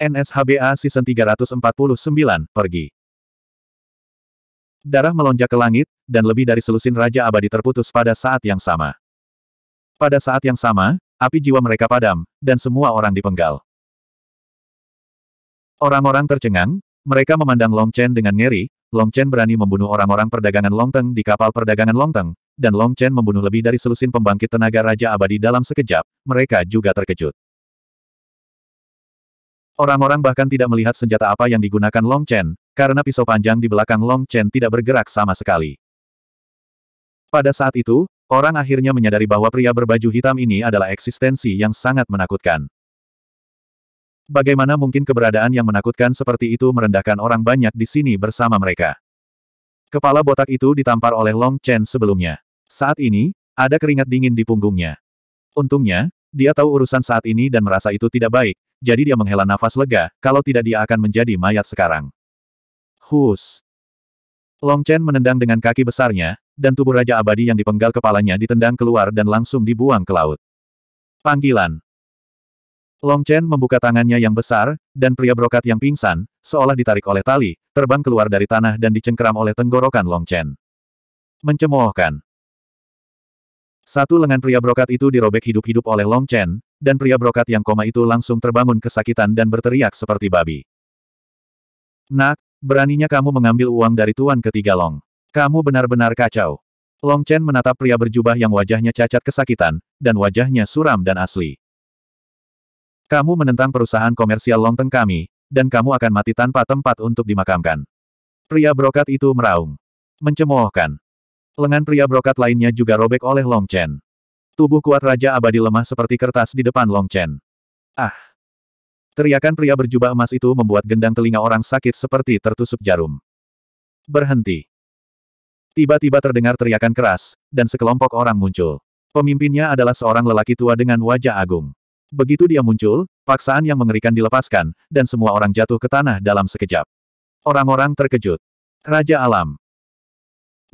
NSHBA Season 349, pergi. Darah melonjak ke langit, dan lebih dari selusin Raja Abadi terputus pada saat yang sama. Pada saat yang sama, api jiwa mereka padam, dan semua orang dipenggal. Orang-orang tercengang, mereka memandang Long Chen dengan ngeri, Long Chen berani membunuh orang-orang perdagangan Long Teng di kapal perdagangan Long Teng dan Long Chen membunuh lebih dari selusin pembangkit tenaga Raja Abadi dalam sekejap, mereka juga terkejut. Orang-orang bahkan tidak melihat senjata apa yang digunakan Long Chen, karena pisau panjang di belakang Long Chen tidak bergerak sama sekali. Pada saat itu, orang akhirnya menyadari bahwa pria berbaju hitam ini adalah eksistensi yang sangat menakutkan. Bagaimana mungkin keberadaan yang menakutkan seperti itu merendahkan orang banyak di sini bersama mereka? Kepala botak itu ditampar oleh Long Chen sebelumnya. Saat ini, ada keringat dingin di punggungnya. Untungnya, dia tahu urusan saat ini dan merasa itu tidak baik, jadi dia menghela nafas lega, kalau tidak dia akan menjadi mayat sekarang. Hus. Long Chen menendang dengan kaki besarnya, dan tubuh Raja Abadi yang dipenggal kepalanya ditendang keluar dan langsung dibuang ke laut. Panggilan. Long Chen membuka tangannya yang besar, dan pria brokat yang pingsan, seolah ditarik oleh tali, terbang keluar dari tanah dan dicengkeram oleh tenggorokan Long Chen. Mencemoohkan. Satu lengan pria brokat itu dirobek hidup-hidup oleh Long Chen, dan pria brokat yang koma itu langsung terbangun kesakitan dan berteriak seperti babi. Nak, beraninya kamu mengambil uang dari tuan ketiga Long. Kamu benar-benar kacau. Long Chen menatap pria berjubah yang wajahnya cacat kesakitan, dan wajahnya suram dan asli. Kamu menentang perusahaan komersial Long Teng kami, dan kamu akan mati tanpa tempat untuk dimakamkan. Pria brokat itu meraung. Mencemoohkan. Lengan pria brokat lainnya juga robek oleh Long Chen. Tubuh kuat Raja Abadi lemah seperti kertas di depan Long Chen. Ah! Teriakan pria berjubah emas itu membuat gendang telinga orang sakit seperti tertusuk jarum. Berhenti. Tiba-tiba terdengar teriakan keras, dan sekelompok orang muncul. Pemimpinnya adalah seorang lelaki tua dengan wajah agung. Begitu dia muncul, paksaan yang mengerikan dilepaskan, dan semua orang jatuh ke tanah dalam sekejap. Orang-orang terkejut. Raja Alam.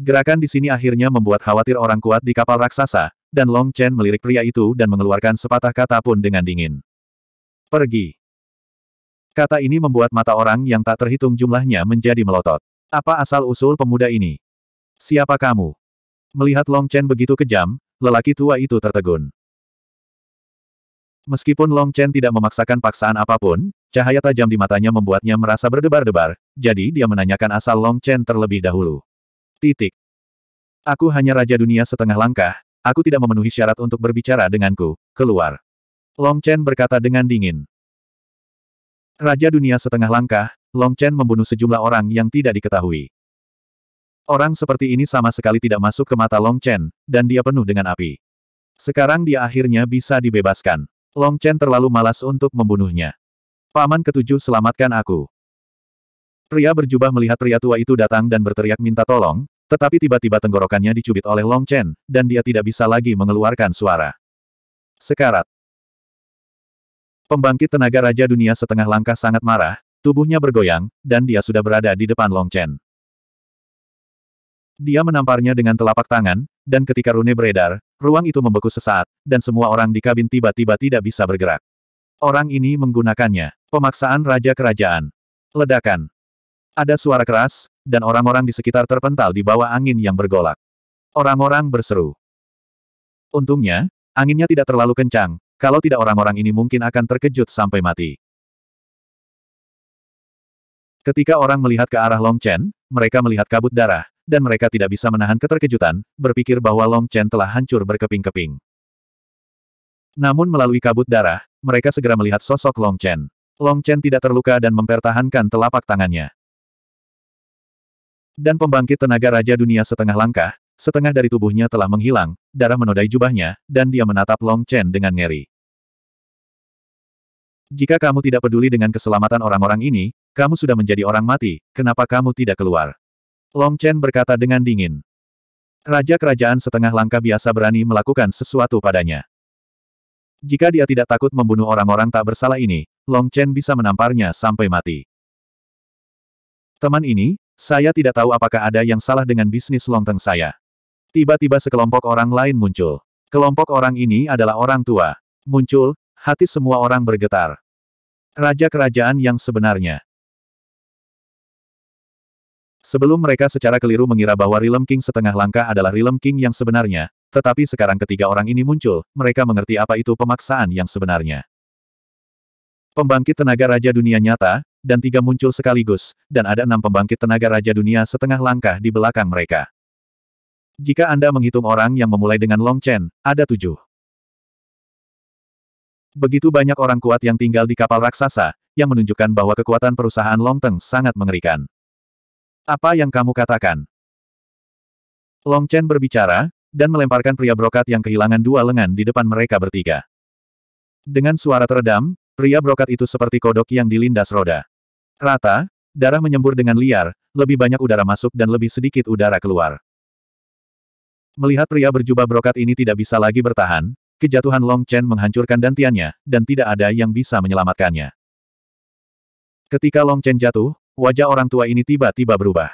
Gerakan di sini akhirnya membuat khawatir orang kuat di kapal raksasa, dan Long Chen melirik pria itu dan mengeluarkan sepatah kata pun dengan dingin. Pergi. Kata ini membuat mata orang yang tak terhitung jumlahnya menjadi melotot. Apa asal-usul pemuda ini? Siapa kamu? Melihat Long Chen begitu kejam, lelaki tua itu tertegun. Meskipun Long Chen tidak memaksakan paksaan apapun, cahaya tajam di matanya membuatnya merasa berdebar-debar, jadi dia menanyakan asal Long Chen terlebih dahulu. Titik. Aku hanya raja dunia setengah langkah, Aku tidak memenuhi syarat untuk berbicara denganku. Keluar. Long Chen berkata dengan dingin. Raja dunia setengah langkah, Long Chen membunuh sejumlah orang yang tidak diketahui. Orang seperti ini sama sekali tidak masuk ke mata Long Chen, dan dia penuh dengan api. Sekarang dia akhirnya bisa dibebaskan. Long Chen terlalu malas untuk membunuhnya. Paman ketujuh selamatkan aku. Pria berjubah melihat pria tua itu datang dan berteriak minta tolong, tetapi tiba-tiba tenggorokannya dicubit oleh Long Chen, dan dia tidak bisa lagi mengeluarkan suara. Sekarat. Pembangkit tenaga Raja Dunia setengah langkah sangat marah, tubuhnya bergoyang, dan dia sudah berada di depan Long Chen. Dia menamparnya dengan telapak tangan, dan ketika rune beredar, ruang itu membeku sesaat, dan semua orang di kabin tiba-tiba tidak bisa bergerak. Orang ini menggunakannya. Pemaksaan Raja Kerajaan. Ledakan. Ada suara keras, dan orang-orang di sekitar terpental di bawah angin yang bergolak. Orang-orang berseru. Untungnya, anginnya tidak terlalu kencang, kalau tidak orang-orang ini mungkin akan terkejut sampai mati. Ketika orang melihat ke arah Long Chen, mereka melihat kabut darah, dan mereka tidak bisa menahan keterkejutan, berpikir bahwa Long Chen telah hancur berkeping-keping. Namun melalui kabut darah, mereka segera melihat sosok Long Chen. Long Chen tidak terluka dan mempertahankan telapak tangannya. Dan pembangkit tenaga Raja Dunia setengah langkah, setengah dari tubuhnya telah menghilang, darah menodai jubahnya, dan dia menatap Long Chen dengan ngeri. Jika kamu tidak peduli dengan keselamatan orang-orang ini, kamu sudah menjadi orang mati, kenapa kamu tidak keluar? Long Chen berkata dengan dingin. Raja kerajaan setengah langkah biasa berani melakukan sesuatu padanya. Jika dia tidak takut membunuh orang-orang tak bersalah ini, Long Chen bisa menamparnya sampai mati. Teman ini, saya tidak tahu apakah ada yang salah dengan bisnis lonteng saya. Tiba-tiba sekelompok orang lain muncul. Kelompok orang ini adalah orang tua. Muncul, hati semua orang bergetar. Raja kerajaan yang sebenarnya. Sebelum mereka secara keliru mengira bahwa Realm King setengah langkah adalah Realm King yang sebenarnya, tetapi sekarang ketiga orang ini muncul, mereka mengerti apa itu pemaksaan yang sebenarnya. Pembangkit tenaga Raja Dunia Nyata, dan tiga muncul sekaligus, dan ada enam pembangkit tenaga Raja Dunia setengah langkah di belakang mereka. Jika Anda menghitung orang yang memulai dengan Long Chen, ada tujuh. Begitu banyak orang kuat yang tinggal di kapal raksasa, yang menunjukkan bahwa kekuatan perusahaan Long Teng sangat mengerikan. Apa yang kamu katakan? Long Chen berbicara, dan melemparkan pria brokat yang kehilangan dua lengan di depan mereka bertiga. Dengan suara teredam, Pria brokat itu seperti kodok yang dilindas roda. Rata, darah menyembur dengan liar, lebih banyak udara masuk dan lebih sedikit udara keluar. Melihat pria berjubah brokat ini tidak bisa lagi bertahan, kejatuhan Long Chen menghancurkan dantiannya, dan tidak ada yang bisa menyelamatkannya. Ketika Long Chen jatuh, wajah orang tua ini tiba-tiba berubah.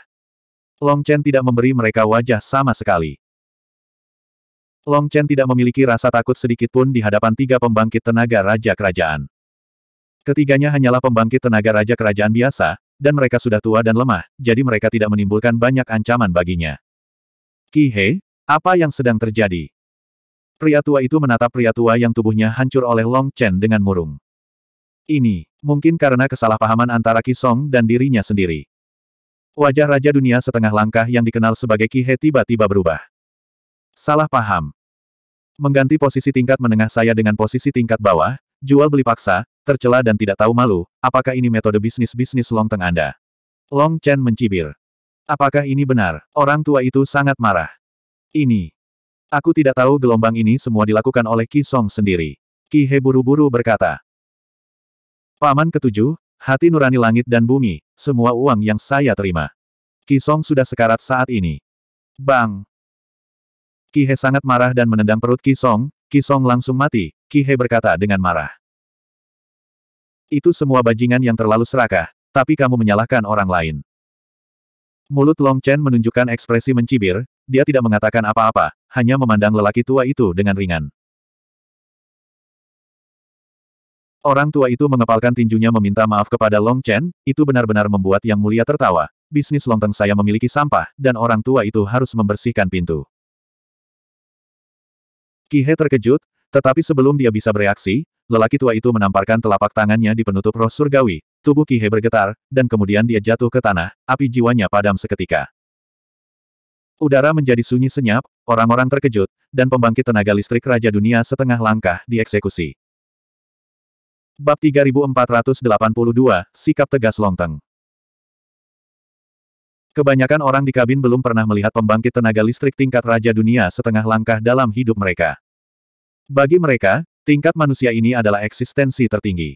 Long Chen tidak memberi mereka wajah sama sekali. Long Chen tidak memiliki rasa takut sedikit pun di hadapan tiga pembangkit tenaga Raja Kerajaan. Ketiganya hanyalah pembangkit tenaga raja kerajaan biasa, dan mereka sudah tua dan lemah, jadi mereka tidak menimbulkan banyak ancaman baginya. Kihei, apa yang sedang terjadi? Pria tua itu menatap pria tua yang tubuhnya hancur oleh Long Chen dengan murung. Ini, mungkin karena kesalahpahaman antara Ki Song dan dirinya sendiri. Wajah Raja Dunia setengah langkah yang dikenal sebagai Kihei tiba-tiba berubah. Salah paham. Mengganti posisi tingkat menengah saya dengan posisi tingkat bawah, Jual beli paksa, tercela dan tidak tahu malu, apakah ini metode bisnis-bisnis Long Teng Anda? Long Chen mencibir. Apakah ini benar? Orang tua itu sangat marah. Ini. Aku tidak tahu gelombang ini semua dilakukan oleh Ki Song sendiri. Ki He buru-buru berkata. Paman ketujuh, hati nurani langit dan bumi, semua uang yang saya terima. Ki Song sudah sekarat saat ini. Bang! Ki He sangat marah dan menendang perut Ki Song, Kisong langsung mati, Kihe berkata dengan marah. Itu semua bajingan yang terlalu serakah, tapi kamu menyalahkan orang lain. Mulut Long Chen menunjukkan ekspresi mencibir, dia tidak mengatakan apa-apa, hanya memandang lelaki tua itu dengan ringan. Orang tua itu mengepalkan tinjunya meminta maaf kepada Long Chen, itu benar-benar membuat Yang Mulia tertawa. Bisnis Longteng saya memiliki sampah, dan orang tua itu harus membersihkan pintu. Kihe terkejut, tetapi sebelum dia bisa bereaksi, lelaki tua itu menamparkan telapak tangannya di penutup roh surgawi, tubuh Ki He bergetar, dan kemudian dia jatuh ke tanah, api jiwanya padam seketika. Udara menjadi sunyi senyap, orang-orang terkejut, dan pembangkit tenaga listrik Raja Dunia setengah langkah dieksekusi. Bab 3482, Sikap Tegas Longteng Kebanyakan orang di kabin belum pernah melihat pembangkit tenaga listrik tingkat Raja Dunia setengah langkah dalam hidup mereka. Bagi mereka, tingkat manusia ini adalah eksistensi tertinggi.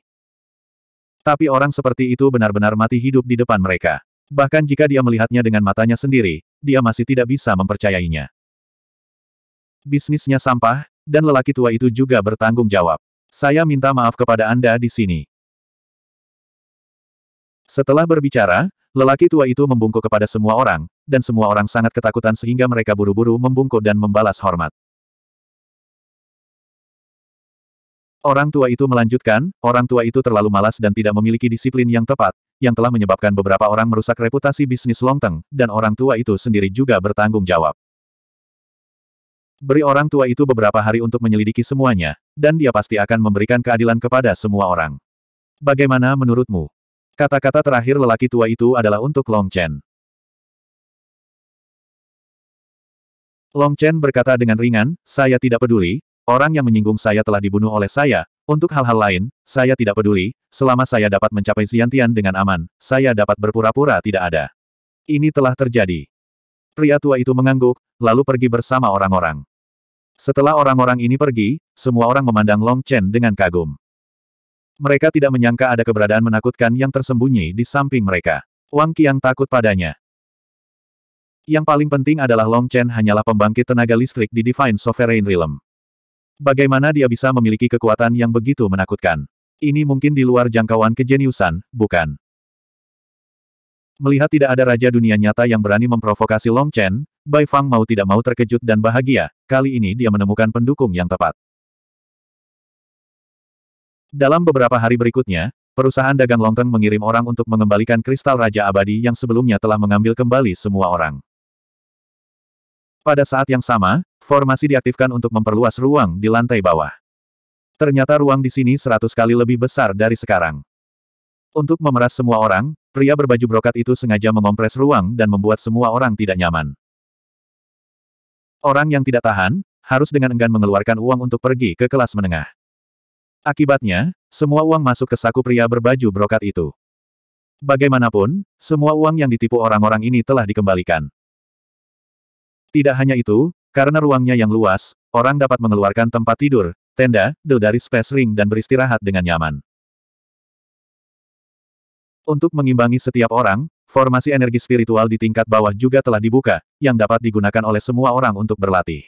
Tapi orang seperti itu benar-benar mati hidup di depan mereka. Bahkan jika dia melihatnya dengan matanya sendiri, dia masih tidak bisa mempercayainya. Bisnisnya sampah, dan lelaki tua itu juga bertanggung jawab. Saya minta maaf kepada Anda di sini. Setelah berbicara, Lelaki tua itu membungkuk kepada semua orang, dan semua orang sangat ketakutan sehingga mereka buru-buru membungkuk dan membalas hormat. Orang tua itu melanjutkan, orang tua itu terlalu malas dan tidak memiliki disiplin yang tepat, yang telah menyebabkan beberapa orang merusak reputasi bisnis Longteng, dan orang tua itu sendiri juga bertanggung jawab. Beri orang tua itu beberapa hari untuk menyelidiki semuanya, dan dia pasti akan memberikan keadilan kepada semua orang. Bagaimana menurutmu? Kata-kata terakhir lelaki tua itu adalah untuk Long Chen. Long Chen berkata dengan ringan, saya tidak peduli, orang yang menyinggung saya telah dibunuh oleh saya, untuk hal-hal lain, saya tidak peduli, selama saya dapat mencapai Xiantian dengan aman, saya dapat berpura-pura tidak ada. Ini telah terjadi. Pria tua itu mengangguk, lalu pergi bersama orang-orang. Setelah orang-orang ini pergi, semua orang memandang Long Chen dengan kagum. Mereka tidak menyangka ada keberadaan menakutkan yang tersembunyi di samping mereka. Wang Qiang takut padanya. Yang paling penting adalah Long Chen hanyalah pembangkit tenaga listrik di Divine Sovereign Realm. Bagaimana dia bisa memiliki kekuatan yang begitu menakutkan? Ini mungkin di luar jangkauan kejeniusan, bukan? Melihat tidak ada raja dunia nyata yang berani memprovokasi Long Chen, Bai Fang mau tidak mau terkejut dan bahagia, kali ini dia menemukan pendukung yang tepat. Dalam beberapa hari berikutnya, perusahaan dagang Longteng mengirim orang untuk mengembalikan kristal Raja Abadi yang sebelumnya telah mengambil kembali semua orang. Pada saat yang sama, formasi diaktifkan untuk memperluas ruang di lantai bawah. Ternyata ruang di sini seratus kali lebih besar dari sekarang. Untuk memeras semua orang, pria berbaju brokat itu sengaja mengompres ruang dan membuat semua orang tidak nyaman. Orang yang tidak tahan, harus dengan enggan mengeluarkan uang untuk pergi ke kelas menengah. Akibatnya, semua uang masuk ke saku pria berbaju brokat itu. Bagaimanapun, semua uang yang ditipu orang-orang ini telah dikembalikan. Tidak hanya itu, karena ruangnya yang luas, orang dapat mengeluarkan tempat tidur, tenda, del dari space ring dan beristirahat dengan nyaman. Untuk mengimbangi setiap orang, formasi energi spiritual di tingkat bawah juga telah dibuka, yang dapat digunakan oleh semua orang untuk berlatih.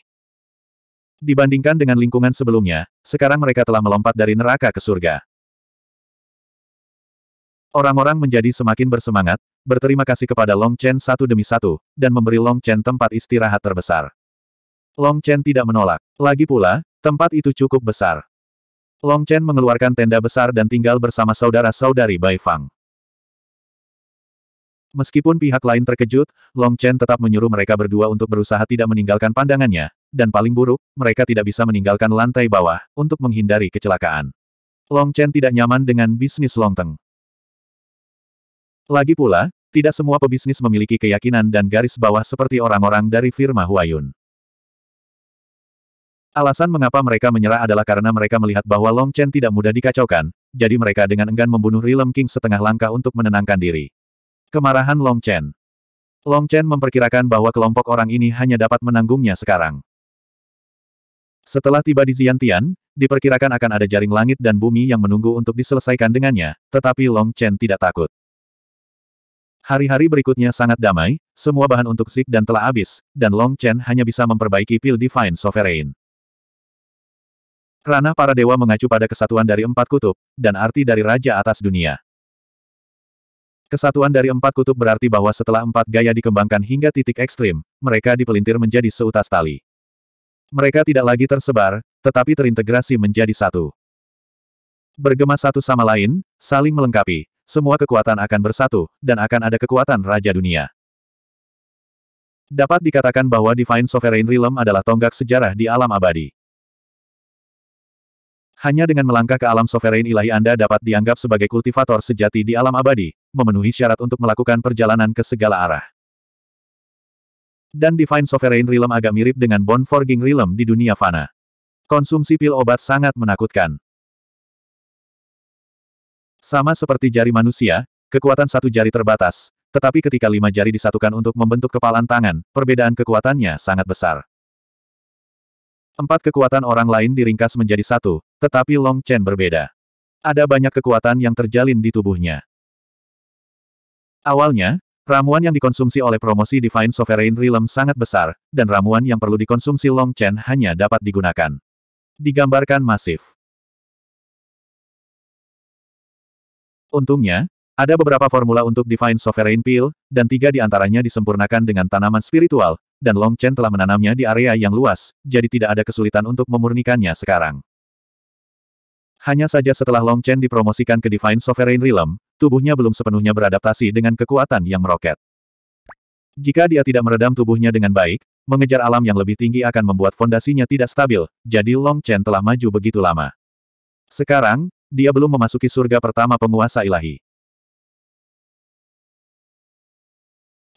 Dibandingkan dengan lingkungan sebelumnya, sekarang mereka telah melompat dari neraka ke surga. Orang-orang menjadi semakin bersemangat, berterima kasih kepada Long Chen satu demi satu, dan memberi Long Chen tempat istirahat terbesar. Long Chen tidak menolak. Lagi pula, tempat itu cukup besar. Long Chen mengeluarkan tenda besar dan tinggal bersama saudara-saudari Bai Fang. Meskipun pihak lain terkejut, Long Chen tetap menyuruh mereka berdua untuk berusaha tidak meninggalkan pandangannya, dan paling buruk, mereka tidak bisa meninggalkan lantai bawah, untuk menghindari kecelakaan. Long Chen tidak nyaman dengan bisnis Long Teng. Lagi pula, tidak semua pebisnis memiliki keyakinan dan garis bawah seperti orang-orang dari firma Huayun. Alasan mengapa mereka menyerah adalah karena mereka melihat bahwa Long Chen tidak mudah dikacaukan, jadi mereka dengan enggan membunuh Rilem King setengah langkah untuk menenangkan diri. Kemarahan Long Chen. Long Chen memperkirakan bahwa kelompok orang ini hanya dapat menanggungnya sekarang. Setelah tiba di Ziantian, diperkirakan akan ada jaring langit dan bumi yang menunggu untuk diselesaikan dengannya, tetapi Long Chen tidak takut. Hari-hari berikutnya sangat damai, semua bahan untuk Zik dan telah habis, dan Long Chen hanya bisa memperbaiki pil Divine Sovereign. Ranah para dewa mengacu pada kesatuan dari empat kutub, dan arti dari Raja atas dunia. Kesatuan dari empat kutub berarti bahwa setelah empat gaya dikembangkan hingga titik ekstrim, mereka dipelintir menjadi seutas tali. Mereka tidak lagi tersebar, tetapi terintegrasi menjadi satu. Bergema satu sama lain, saling melengkapi, semua kekuatan akan bersatu, dan akan ada kekuatan Raja Dunia. Dapat dikatakan bahwa Divine Sovereign Realm adalah tonggak sejarah di alam abadi. Hanya dengan melangkah ke alam sovereign ilahi Anda dapat dianggap sebagai kultivator sejati di alam abadi, memenuhi syarat untuk melakukan perjalanan ke segala arah. Dan Divine Sovereign Realm agak mirip dengan Bond Forging Realm di dunia fana. Konsumsi pil obat sangat menakutkan. Sama seperti jari manusia, kekuatan satu jari terbatas, tetapi ketika lima jari disatukan untuk membentuk kepalan tangan, perbedaan kekuatannya sangat besar. Empat kekuatan orang lain diringkas menjadi satu, tetapi Long Chen berbeda. Ada banyak kekuatan yang terjalin di tubuhnya. Awalnya, ramuan yang dikonsumsi oleh promosi Divine Sovereign Realm sangat besar, dan ramuan yang perlu dikonsumsi Long Chen hanya dapat digunakan. Digambarkan masif. Untungnya, ada beberapa formula untuk Divine Sovereign Pill, dan tiga di antaranya disempurnakan dengan tanaman spiritual, dan Long Chen telah menanamnya di area yang luas, jadi tidak ada kesulitan untuk memurnikannya sekarang. Hanya saja setelah Long Chen dipromosikan ke Divine Sovereign Realm, tubuhnya belum sepenuhnya beradaptasi dengan kekuatan yang meroket. Jika dia tidak meredam tubuhnya dengan baik, mengejar alam yang lebih tinggi akan membuat fondasinya tidak stabil, jadi Long Chen telah maju begitu lama. Sekarang, dia belum memasuki surga pertama penguasa ilahi.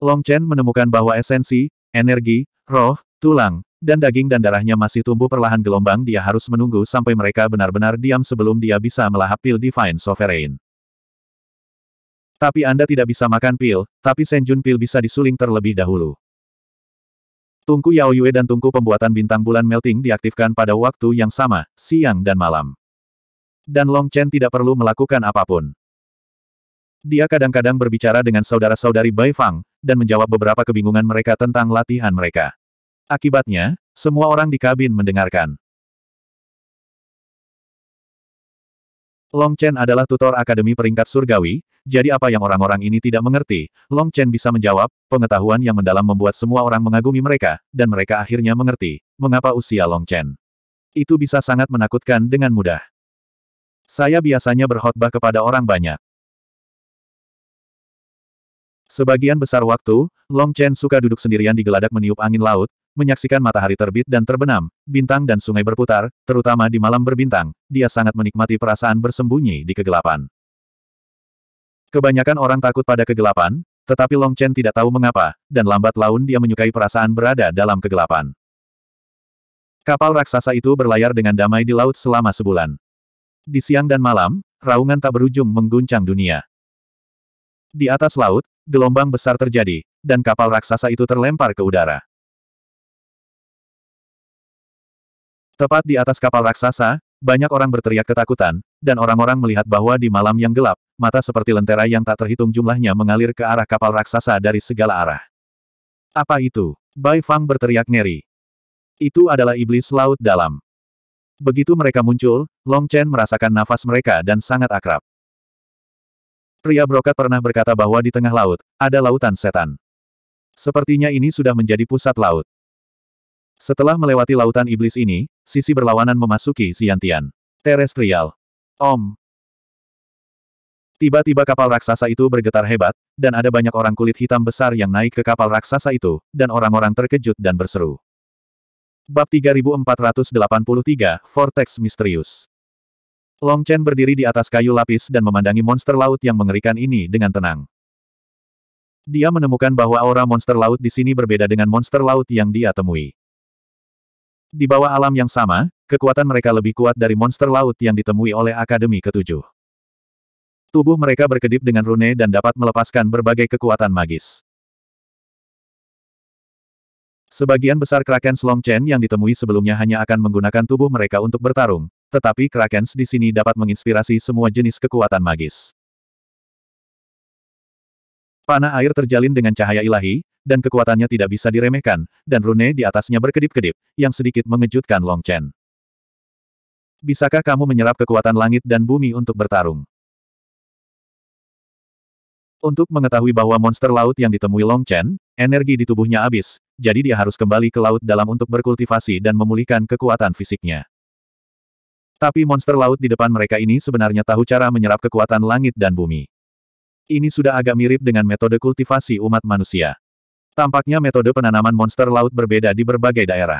Long Chen menemukan bahwa esensi, energi, roh, tulang, dan daging dan darahnya masih tumbuh perlahan gelombang dia harus menunggu sampai mereka benar-benar diam sebelum dia bisa melahap pil Divine Sovereign. Tapi Anda tidak bisa makan pil, tapi Senjun pil bisa disuling terlebih dahulu. Tungku Yao Yue dan tungku pembuatan bintang bulan melting diaktifkan pada waktu yang sama, siang dan malam. Dan Long Chen tidak perlu melakukan apapun. Dia kadang-kadang berbicara dengan saudara-saudari Bai Fang, dan menjawab beberapa kebingungan mereka tentang latihan mereka. Akibatnya, semua orang di kabin mendengarkan. Long Chen adalah tutor akademi peringkat surgawi, jadi apa yang orang-orang ini tidak mengerti? Long Chen bisa menjawab, pengetahuan yang mendalam membuat semua orang mengagumi mereka, dan mereka akhirnya mengerti, mengapa usia Long Chen. Itu bisa sangat menakutkan dengan mudah. Saya biasanya berkhotbah kepada orang banyak. Sebagian besar waktu, Long Chen suka duduk sendirian di geladak meniup angin laut, menyaksikan matahari terbit dan terbenam, bintang dan sungai berputar, terutama di malam berbintang, dia sangat menikmati perasaan bersembunyi di kegelapan. Kebanyakan orang takut pada kegelapan, tetapi Long Chen tidak tahu mengapa, dan lambat laun dia menyukai perasaan berada dalam kegelapan. Kapal raksasa itu berlayar dengan damai di laut selama sebulan. Di siang dan malam, raungan tak berujung mengguncang dunia. Di atas laut, gelombang besar terjadi, dan kapal raksasa itu terlempar ke udara. Tepat di atas kapal raksasa, banyak orang berteriak ketakutan, dan orang-orang melihat bahwa di malam yang gelap, mata seperti lentera yang tak terhitung jumlahnya mengalir ke arah kapal raksasa dari segala arah. Apa itu? Bai Fang berteriak ngeri. Itu adalah iblis laut dalam. Begitu mereka muncul, Long Chen merasakan nafas mereka dan sangat akrab. Pria brokat pernah berkata bahwa di tengah laut, ada lautan setan. Sepertinya ini sudah menjadi pusat laut. Setelah melewati lautan iblis ini, sisi berlawanan memasuki siantian Terestrial. Om. Tiba-tiba kapal raksasa itu bergetar hebat, dan ada banyak orang kulit hitam besar yang naik ke kapal raksasa itu, dan orang-orang terkejut dan berseru. Bab 3483, Vortex Misterius. Long Chen berdiri di atas kayu lapis dan memandangi monster laut yang mengerikan ini dengan tenang. Dia menemukan bahwa aura monster laut di sini berbeda dengan monster laut yang dia temui. Di bawah alam yang sama, kekuatan mereka lebih kuat dari monster laut yang ditemui oleh Akademi Ketujuh. Tubuh mereka berkedip dengan rune dan dapat melepaskan berbagai kekuatan magis. Sebagian besar Kraken Chen yang ditemui sebelumnya hanya akan menggunakan tubuh mereka untuk bertarung, tetapi Krakens di sini dapat menginspirasi semua jenis kekuatan magis. Panah air terjalin dengan cahaya ilahi, dan kekuatannya tidak bisa diremehkan, dan rune di atasnya berkedip-kedip, yang sedikit mengejutkan Long Chen. Bisakah kamu menyerap kekuatan langit dan bumi untuk bertarung? Untuk mengetahui bahwa monster laut yang ditemui Long Chen, energi di tubuhnya habis, jadi dia harus kembali ke laut dalam untuk berkultivasi dan memulihkan kekuatan fisiknya. Tapi monster laut di depan mereka ini sebenarnya tahu cara menyerap kekuatan langit dan bumi ini sudah agak mirip dengan metode kultivasi umat manusia. Tampaknya metode penanaman monster laut berbeda di berbagai daerah.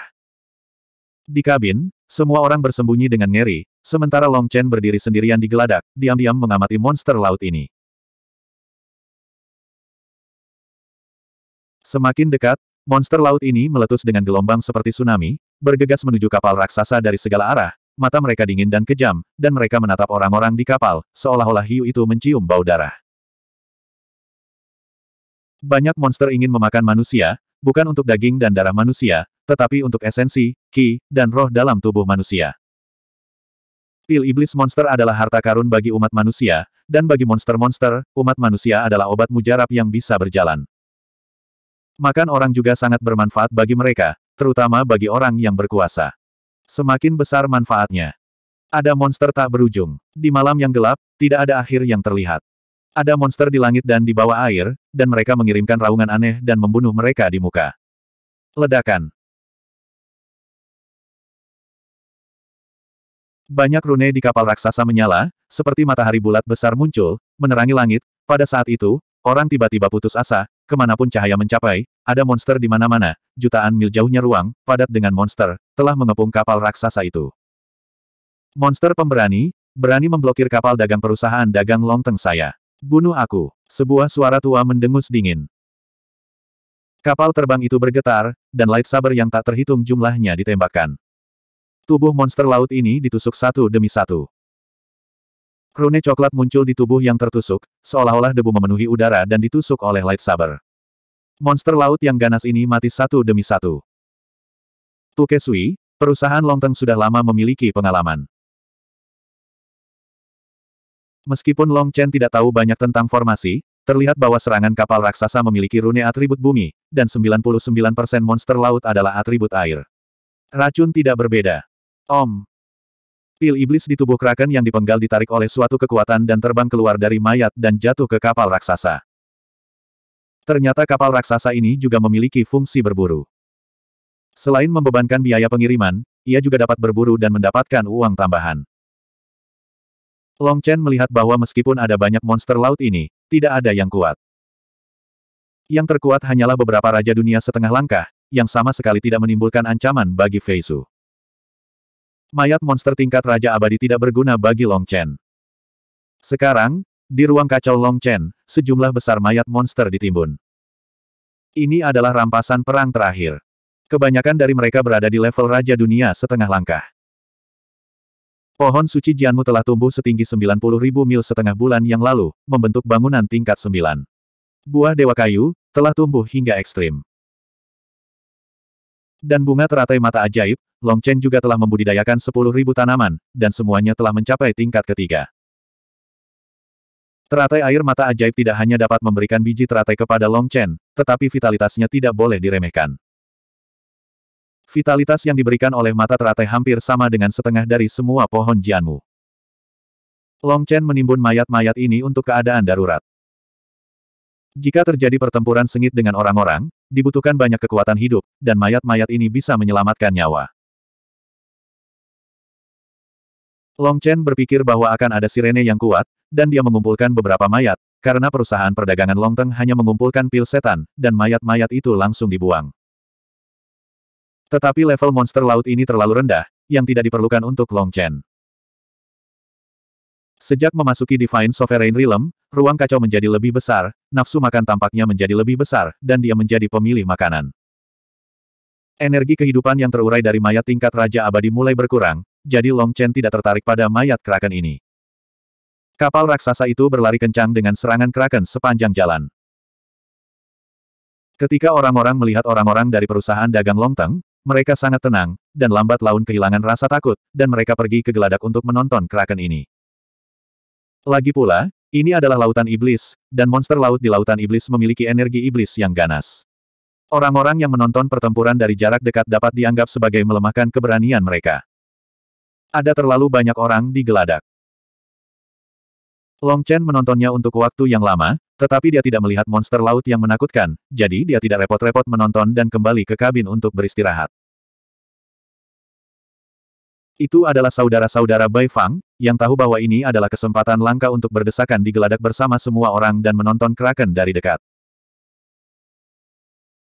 Di kabin, semua orang bersembunyi dengan ngeri, sementara Long Chen berdiri sendirian di geladak, diam-diam mengamati monster laut ini. Semakin dekat, monster laut ini meletus dengan gelombang seperti tsunami, bergegas menuju kapal raksasa dari segala arah, mata mereka dingin dan kejam, dan mereka menatap orang-orang di kapal, seolah-olah hiu itu mencium bau darah. Banyak monster ingin memakan manusia, bukan untuk daging dan darah manusia, tetapi untuk esensi, ki, dan roh dalam tubuh manusia. Pil iblis monster adalah harta karun bagi umat manusia, dan bagi monster-monster, umat manusia adalah obat mujarab yang bisa berjalan. Makan orang juga sangat bermanfaat bagi mereka, terutama bagi orang yang berkuasa. Semakin besar manfaatnya. Ada monster tak berujung. Di malam yang gelap, tidak ada akhir yang terlihat. Ada monster di langit dan di bawah air, dan mereka mengirimkan raungan aneh dan membunuh mereka di muka. Ledakan. Banyak rune di kapal raksasa menyala, seperti matahari bulat besar muncul, menerangi langit, pada saat itu, orang tiba-tiba putus asa, kemanapun cahaya mencapai, ada monster di mana-mana, jutaan mil jauhnya ruang, padat dengan monster, telah mengepung kapal raksasa itu. Monster pemberani, berani memblokir kapal dagang perusahaan dagang Longteng saya. Bunuh aku. Sebuah suara tua mendengus dingin. Kapal terbang itu bergetar, dan lightsaber yang tak terhitung jumlahnya ditembakkan. Tubuh monster laut ini ditusuk satu demi satu. Rune coklat muncul di tubuh yang tertusuk, seolah-olah debu memenuhi udara dan ditusuk oleh lightsaber. Monster laut yang ganas ini mati satu demi satu. Tukesui, perusahaan Longteng sudah lama memiliki pengalaman. Meskipun Long Chen tidak tahu banyak tentang formasi, terlihat bahwa serangan kapal raksasa memiliki rune atribut bumi, dan 99% monster laut adalah atribut air. Racun tidak berbeda. Om. Pil iblis di tubuh Kraken yang dipenggal ditarik oleh suatu kekuatan dan terbang keluar dari mayat dan jatuh ke kapal raksasa. Ternyata kapal raksasa ini juga memiliki fungsi berburu. Selain membebankan biaya pengiriman, ia juga dapat berburu dan mendapatkan uang tambahan. Long Chen melihat bahwa meskipun ada banyak monster laut ini, tidak ada yang kuat. Yang terkuat hanyalah beberapa raja dunia setengah langkah, yang sama sekali tidak menimbulkan ancaman bagi Su. Mayat monster tingkat Raja Abadi tidak berguna bagi Long Chen. Sekarang, di ruang kacau Long Chen, sejumlah besar mayat monster ditimbun. Ini adalah rampasan perang terakhir. Kebanyakan dari mereka berada di level Raja Dunia setengah langkah. Pohon suci Jianmu telah tumbuh setinggi 90.000 mil setengah bulan yang lalu, membentuk bangunan tingkat 9. Buah dewa kayu, telah tumbuh hingga ekstrim. Dan bunga teratai mata ajaib, Long Chen juga telah membudidayakan 10.000 tanaman, dan semuanya telah mencapai tingkat ketiga. Teratai air mata ajaib tidak hanya dapat memberikan biji teratai kepada Long Chen, tetapi vitalitasnya tidak boleh diremehkan. Vitalitas yang diberikan oleh mata teratai hampir sama dengan setengah dari semua pohon Jianmu. Long Chen menimbun mayat-mayat ini untuk keadaan darurat. Jika terjadi pertempuran sengit dengan orang-orang, dibutuhkan banyak kekuatan hidup, dan mayat-mayat ini bisa menyelamatkan nyawa. Long Chen berpikir bahwa akan ada sirene yang kuat, dan dia mengumpulkan beberapa mayat, karena perusahaan perdagangan Long Teng hanya mengumpulkan pil setan, dan mayat-mayat itu langsung dibuang. Tetapi level monster laut ini terlalu rendah, yang tidak diperlukan untuk Long Chen. Sejak memasuki Divine Sovereign Realm, ruang kacau menjadi lebih besar, nafsu makan tampaknya menjadi lebih besar, dan dia menjadi pemilih makanan. Energi kehidupan yang terurai dari mayat tingkat Raja Abadi mulai berkurang, jadi Long Chen tidak tertarik pada mayat kraken ini. Kapal raksasa itu berlari kencang dengan serangan kraken sepanjang jalan. Ketika orang-orang melihat orang-orang dari perusahaan dagang Long Longteng, mereka sangat tenang, dan lambat laun kehilangan rasa takut, dan mereka pergi ke geladak untuk menonton kraken ini. Lagi pula, ini adalah lautan iblis, dan monster laut di lautan iblis memiliki energi iblis yang ganas. Orang-orang yang menonton pertempuran dari jarak dekat dapat dianggap sebagai melemahkan keberanian mereka. Ada terlalu banyak orang di geladak. Long Chen menontonnya untuk waktu yang lama, tetapi dia tidak melihat monster laut yang menakutkan, jadi dia tidak repot-repot menonton dan kembali ke kabin untuk beristirahat. Itu adalah saudara-saudara Bai Fang, yang tahu bahwa ini adalah kesempatan langka untuk berdesakan di geladak bersama semua orang dan menonton Kraken dari dekat.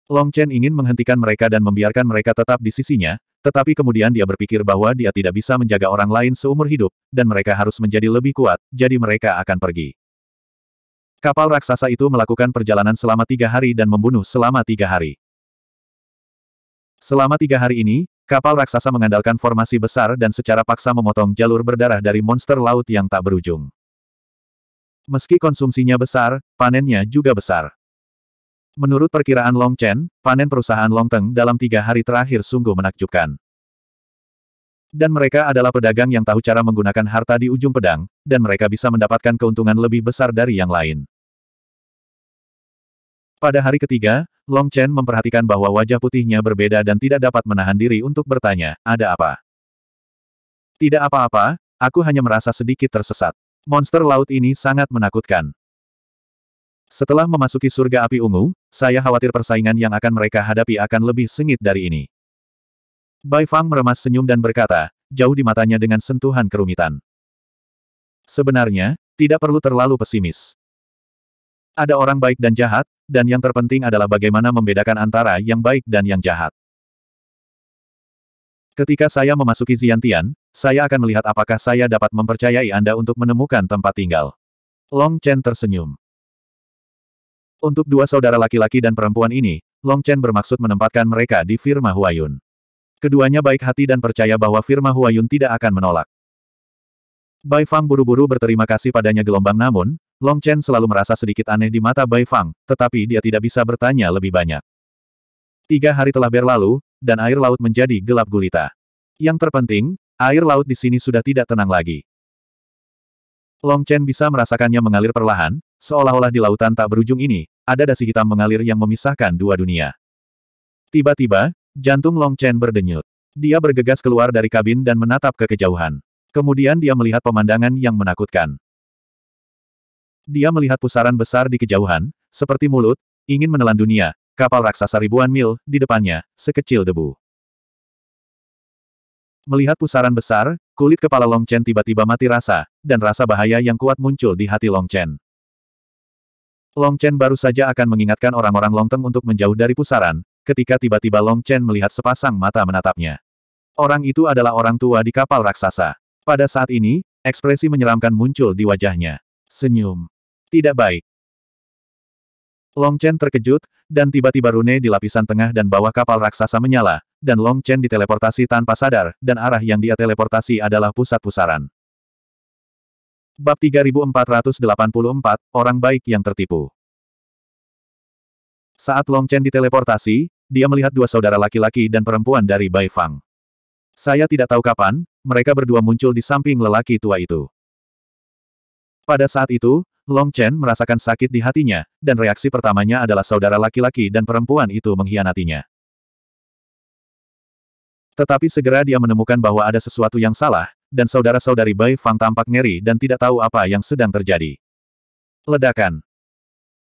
Long Chen ingin menghentikan mereka dan membiarkan mereka tetap di sisinya, tetapi kemudian dia berpikir bahwa dia tidak bisa menjaga orang lain seumur hidup, dan mereka harus menjadi lebih kuat, jadi mereka akan pergi. Kapal raksasa itu melakukan perjalanan selama tiga hari dan membunuh selama tiga hari. Selama tiga hari ini, kapal raksasa mengandalkan formasi besar dan secara paksa memotong jalur berdarah dari monster laut yang tak berujung. Meski konsumsinya besar, panennya juga besar. Menurut perkiraan Long Chen, panen perusahaan Long Teng dalam tiga hari terakhir sungguh menakjubkan. Dan mereka adalah pedagang yang tahu cara menggunakan harta di ujung pedang, dan mereka bisa mendapatkan keuntungan lebih besar dari yang lain. Pada hari ketiga, Long Chen memperhatikan bahwa wajah putihnya berbeda dan tidak dapat menahan diri untuk bertanya, ada apa? Tidak apa-apa, aku hanya merasa sedikit tersesat. Monster laut ini sangat menakutkan. Setelah memasuki surga api ungu, saya khawatir persaingan yang akan mereka hadapi akan lebih sengit dari ini. Bai Fang meremas senyum dan berkata, jauh di matanya dengan sentuhan kerumitan. Sebenarnya, tidak perlu terlalu pesimis. Ada orang baik dan jahat, dan yang terpenting adalah bagaimana membedakan antara yang baik dan yang jahat. Ketika saya memasuki Ziantian, saya akan melihat apakah saya dapat mempercayai Anda untuk menemukan tempat tinggal. Long Chen tersenyum. Untuk dua saudara laki-laki dan perempuan ini, Long Chen bermaksud menempatkan mereka di firma Huayun. Keduanya baik hati dan percaya bahwa firma Huayun tidak akan menolak. Bai Fang buru-buru berterima kasih padanya gelombang namun, Long Chen selalu merasa sedikit aneh di mata Bai Fang, tetapi dia tidak bisa bertanya lebih banyak. Tiga hari telah berlalu, dan air laut menjadi gelap gulita. Yang terpenting, air laut di sini sudah tidak tenang lagi. Long Chen bisa merasakannya mengalir perlahan, seolah-olah di lautan tak berujung ini, ada dasi hitam mengalir yang memisahkan dua dunia. Tiba-tiba, jantung Long Chen berdenyut. Dia bergegas keluar dari kabin dan menatap ke kejauhan. Kemudian dia melihat pemandangan yang menakutkan. Dia melihat pusaran besar di kejauhan, seperti mulut, ingin menelan dunia, kapal raksasa ribuan mil, di depannya, sekecil debu. Melihat pusaran besar, kulit kepala Long Chen tiba-tiba mati rasa, dan rasa bahaya yang kuat muncul di hati Long Chen. Long Chen baru saja akan mengingatkan orang-orang Longteng untuk menjauh dari pusaran, ketika tiba-tiba Long Chen melihat sepasang mata menatapnya. Orang itu adalah orang tua di kapal raksasa. Pada saat ini, ekspresi menyeramkan muncul di wajahnya. Senyum. Tidak baik. Long Chen terkejut, dan tiba-tiba rune di lapisan tengah dan bawah kapal raksasa menyala, dan Long Chen diteleportasi tanpa sadar, dan arah yang dia teleportasi adalah pusat pusaran. Bab 3484, Orang Baik Yang Tertipu Saat Long Chen diteleportasi, dia melihat dua saudara laki-laki dan perempuan dari Bai Fang. Saya tidak tahu kapan, mereka berdua muncul di samping lelaki tua itu. Pada saat itu, Long Chen merasakan sakit di hatinya, dan reaksi pertamanya adalah saudara laki-laki dan perempuan itu mengkhianatinya. Tetapi segera dia menemukan bahwa ada sesuatu yang salah, dan saudara-saudari Bai Fang tampak ngeri dan tidak tahu apa yang sedang terjadi. Ledakan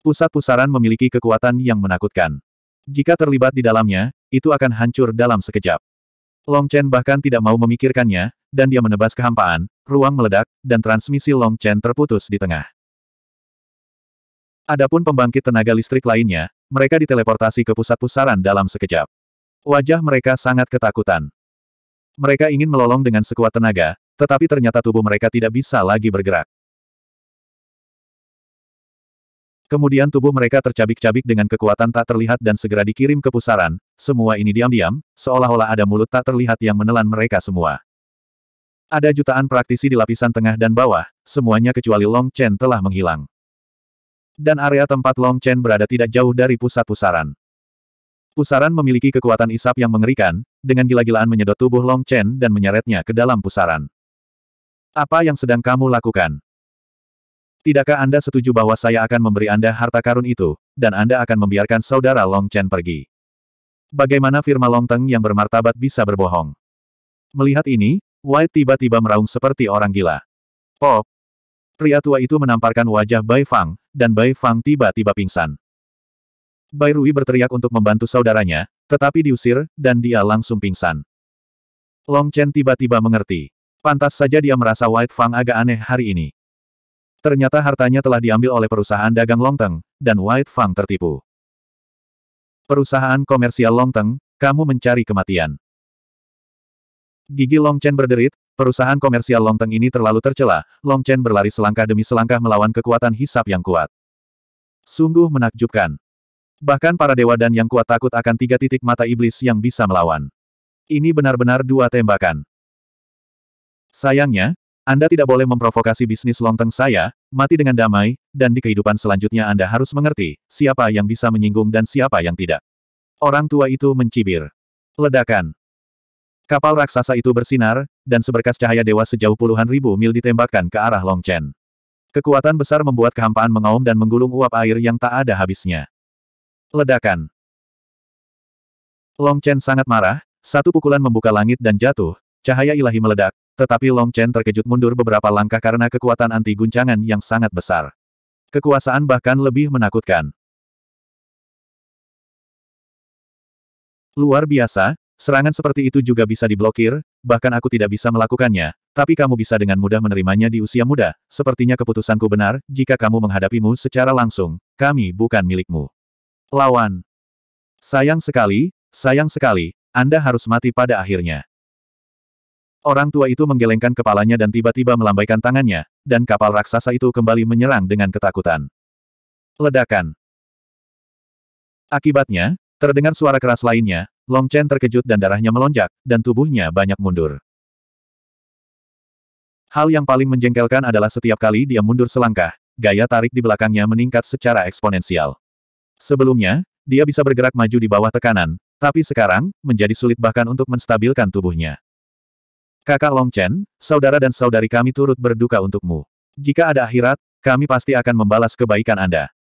Pusat pusaran memiliki kekuatan yang menakutkan. Jika terlibat di dalamnya, itu akan hancur dalam sekejap. Long Chen bahkan tidak mau memikirkannya, dan dia menebas kehampaan, ruang meledak, dan transmisi Long Chen terputus di tengah. Adapun pembangkit tenaga listrik lainnya, mereka diteleportasi ke pusat pusaran dalam sekejap. Wajah mereka sangat ketakutan. Mereka ingin melolong dengan sekuat tenaga, tetapi ternyata tubuh mereka tidak bisa lagi bergerak. Kemudian tubuh mereka tercabik-cabik dengan kekuatan tak terlihat dan segera dikirim ke pusaran, semua ini diam-diam, seolah-olah ada mulut tak terlihat yang menelan mereka semua. Ada jutaan praktisi di lapisan tengah dan bawah, semuanya kecuali Long Chen telah menghilang. Dan area tempat Long Chen berada tidak jauh dari pusat pusaran. Pusaran memiliki kekuatan isap yang mengerikan, dengan gila-gilaan menyedot tubuh Long Chen dan menyeretnya ke dalam pusaran. Apa yang sedang kamu lakukan? Tidakkah Anda setuju bahwa saya akan memberi Anda harta karun itu, dan Anda akan membiarkan saudara Long Chen pergi? Bagaimana firma Long Teng yang bermartabat bisa berbohong? Melihat ini, White tiba-tiba meraung seperti orang gila. Pop! Pria tua itu menamparkan wajah Bai Fang, dan Bai Fang tiba-tiba pingsan. Bai Rui berteriak untuk membantu saudaranya, tetapi diusir, dan dia langsung pingsan. Long Chen tiba-tiba mengerti. Pantas saja dia merasa White Fang agak aneh hari ini. Ternyata hartanya telah diambil oleh perusahaan dagang Long Teng, dan White Fang tertipu. Perusahaan komersial Long Teng, kamu mencari kematian. Gigi Long Chen berderit, perusahaan komersial Long Teng ini terlalu tercela. Long Chen berlari selangkah demi selangkah melawan kekuatan hisap yang kuat. Sungguh menakjubkan. Bahkan para dewa dan yang kuat takut akan tiga titik mata iblis yang bisa melawan. Ini benar-benar dua tembakan. Sayangnya, Anda tidak boleh memprovokasi bisnis lonteng saya, mati dengan damai, dan di kehidupan selanjutnya Anda harus mengerti, siapa yang bisa menyinggung dan siapa yang tidak. Orang tua itu mencibir. Ledakan. Kapal raksasa itu bersinar, dan seberkas cahaya dewa sejauh puluhan ribu mil ditembakkan ke arah Longchen. Kekuatan besar membuat kehampaan mengaum dan menggulung uap air yang tak ada habisnya. Ledakan. Long Chen sangat marah, satu pukulan membuka langit dan jatuh, cahaya ilahi meledak, tetapi Long Chen terkejut mundur beberapa langkah karena kekuatan anti guncangan yang sangat besar. Kekuasaan bahkan lebih menakutkan. Luar biasa, serangan seperti itu juga bisa diblokir, bahkan aku tidak bisa melakukannya, tapi kamu bisa dengan mudah menerimanya di usia muda, sepertinya keputusanku benar, jika kamu menghadapimu secara langsung, kami bukan milikmu. Lawan. Sayang sekali, sayang sekali, Anda harus mati pada akhirnya. Orang tua itu menggelengkan kepalanya dan tiba-tiba melambaikan tangannya, dan kapal raksasa itu kembali menyerang dengan ketakutan. Ledakan. Akibatnya, terdengar suara keras lainnya, Long Chen terkejut dan darahnya melonjak, dan tubuhnya banyak mundur. Hal yang paling menjengkelkan adalah setiap kali dia mundur selangkah, gaya tarik di belakangnya meningkat secara eksponensial. Sebelumnya, dia bisa bergerak maju di bawah tekanan, tapi sekarang, menjadi sulit bahkan untuk menstabilkan tubuhnya. Kakak Long Chen, saudara dan saudari kami turut berduka untukmu. Jika ada akhirat, kami pasti akan membalas kebaikan Anda.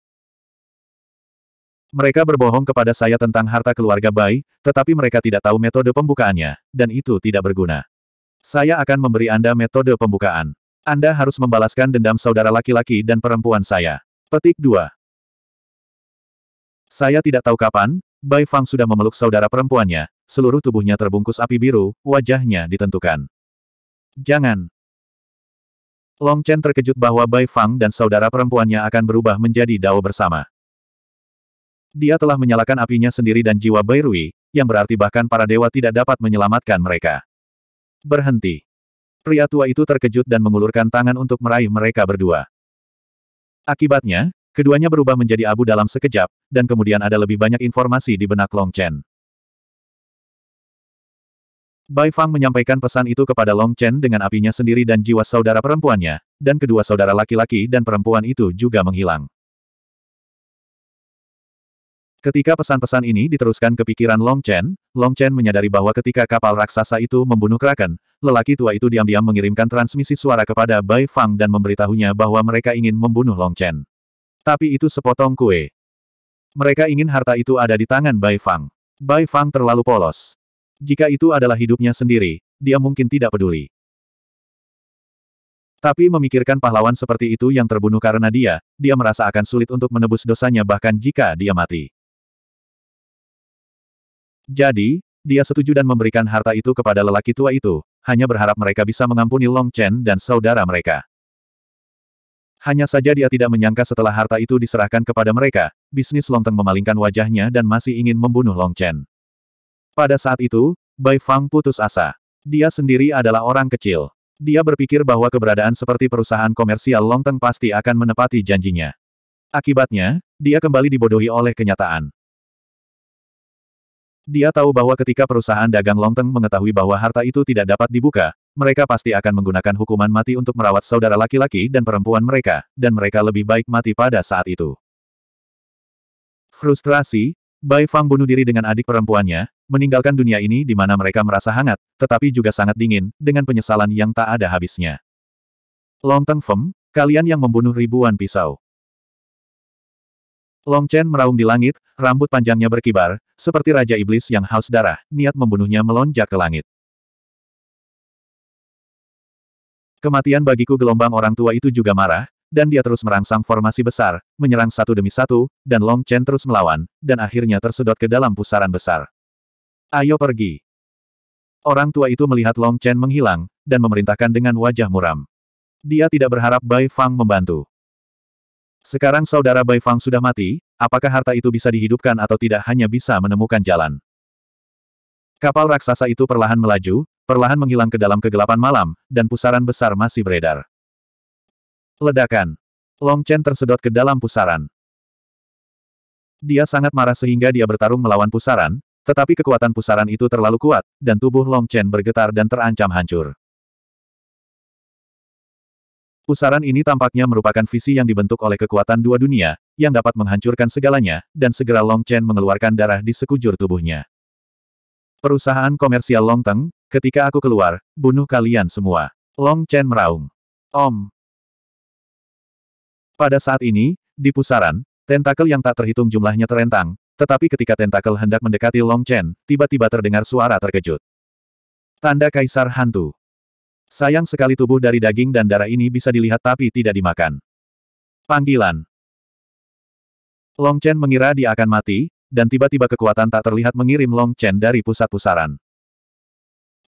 Mereka berbohong kepada saya tentang harta keluarga Bai, tetapi mereka tidak tahu metode pembukaannya, dan itu tidak berguna. Saya akan memberi Anda metode pembukaan. Anda harus membalaskan dendam saudara laki-laki dan perempuan saya. Petik 2. Saya tidak tahu kapan, Bai Fang sudah memeluk saudara perempuannya, seluruh tubuhnya terbungkus api biru, wajahnya ditentukan. Jangan. Long Chen terkejut bahwa Bai Fang dan saudara perempuannya akan berubah menjadi dao bersama. Dia telah menyalakan apinya sendiri dan jiwa Bai Rui, yang berarti bahkan para dewa tidak dapat menyelamatkan mereka. Berhenti. Pria tua itu terkejut dan mengulurkan tangan untuk meraih mereka berdua. Akibatnya, Keduanya berubah menjadi abu dalam sekejap, dan kemudian ada lebih banyak informasi di benak Long Chen. Bai Fang menyampaikan pesan itu kepada Long Chen dengan apinya sendiri dan jiwa saudara perempuannya, dan kedua saudara laki-laki dan perempuan itu juga menghilang. Ketika pesan-pesan ini diteruskan ke pikiran Long Chen, Long Chen menyadari bahwa ketika kapal raksasa itu membunuh Kraken, lelaki tua itu diam-diam mengirimkan transmisi suara kepada Bai Fang dan memberitahunya bahwa mereka ingin membunuh Long Chen. Tapi itu sepotong kue. Mereka ingin harta itu ada di tangan Bai Fang. Bai Fang terlalu polos. Jika itu adalah hidupnya sendiri, dia mungkin tidak peduli. Tapi memikirkan pahlawan seperti itu yang terbunuh karena dia, dia merasa akan sulit untuk menebus dosanya bahkan jika dia mati. Jadi, dia setuju dan memberikan harta itu kepada lelaki tua itu, hanya berharap mereka bisa mengampuni Long Chen dan saudara mereka. Hanya saja dia tidak menyangka setelah harta itu diserahkan kepada mereka, bisnis Longteng memalingkan wajahnya dan masih ingin membunuh Long Chen. Pada saat itu, Bai Fang putus asa. Dia sendiri adalah orang kecil. Dia berpikir bahwa keberadaan seperti perusahaan komersial Longteng pasti akan menepati janjinya. Akibatnya, dia kembali dibodohi oleh kenyataan. Dia tahu bahwa ketika perusahaan dagang Longteng mengetahui bahwa harta itu tidak dapat dibuka, mereka pasti akan menggunakan hukuman mati untuk merawat saudara laki-laki dan perempuan mereka, dan mereka lebih baik mati pada saat itu. Frustrasi, Bai Fang bunuh diri dengan adik perempuannya, meninggalkan dunia ini di mana mereka merasa hangat, tetapi juga sangat dingin, dengan penyesalan yang tak ada habisnya. Longteng Fem, kalian yang membunuh ribuan pisau. Long Chen meraung di langit, Rambut panjangnya berkibar, seperti Raja Iblis yang haus darah, niat membunuhnya melonjak ke langit. Kematian bagiku gelombang orang tua itu juga marah, dan dia terus merangsang formasi besar, menyerang satu demi satu, dan Long Chen terus melawan, dan akhirnya tersedot ke dalam pusaran besar. Ayo pergi. Orang tua itu melihat Long Chen menghilang, dan memerintahkan dengan wajah muram. Dia tidak berharap Bai Fang membantu. Sekarang saudara Bai Fang sudah mati, Apakah harta itu bisa dihidupkan atau tidak hanya bisa menemukan jalan. Kapal raksasa itu perlahan melaju, perlahan menghilang ke dalam kegelapan malam, dan pusaran besar masih beredar. Ledakan. Long Chen tersedot ke dalam pusaran. Dia sangat marah sehingga dia bertarung melawan pusaran, tetapi kekuatan pusaran itu terlalu kuat, dan tubuh Long Chen bergetar dan terancam hancur. Pusaran ini tampaknya merupakan visi yang dibentuk oleh kekuatan dua dunia, yang dapat menghancurkan segalanya, dan segera Long Chen mengeluarkan darah di sekujur tubuhnya. Perusahaan komersial Long Teng, ketika aku keluar, bunuh kalian semua. Long Chen meraung. Om. Pada saat ini, di pusaran, tentakel yang tak terhitung jumlahnya terentang, tetapi ketika tentakel hendak mendekati Long Chen, tiba-tiba terdengar suara terkejut. Tanda Kaisar Hantu. Sayang sekali tubuh dari daging dan darah ini bisa dilihat tapi tidak dimakan. Panggilan Long Chen mengira dia akan mati, dan tiba-tiba kekuatan tak terlihat mengirim Long Chen dari pusat pusaran.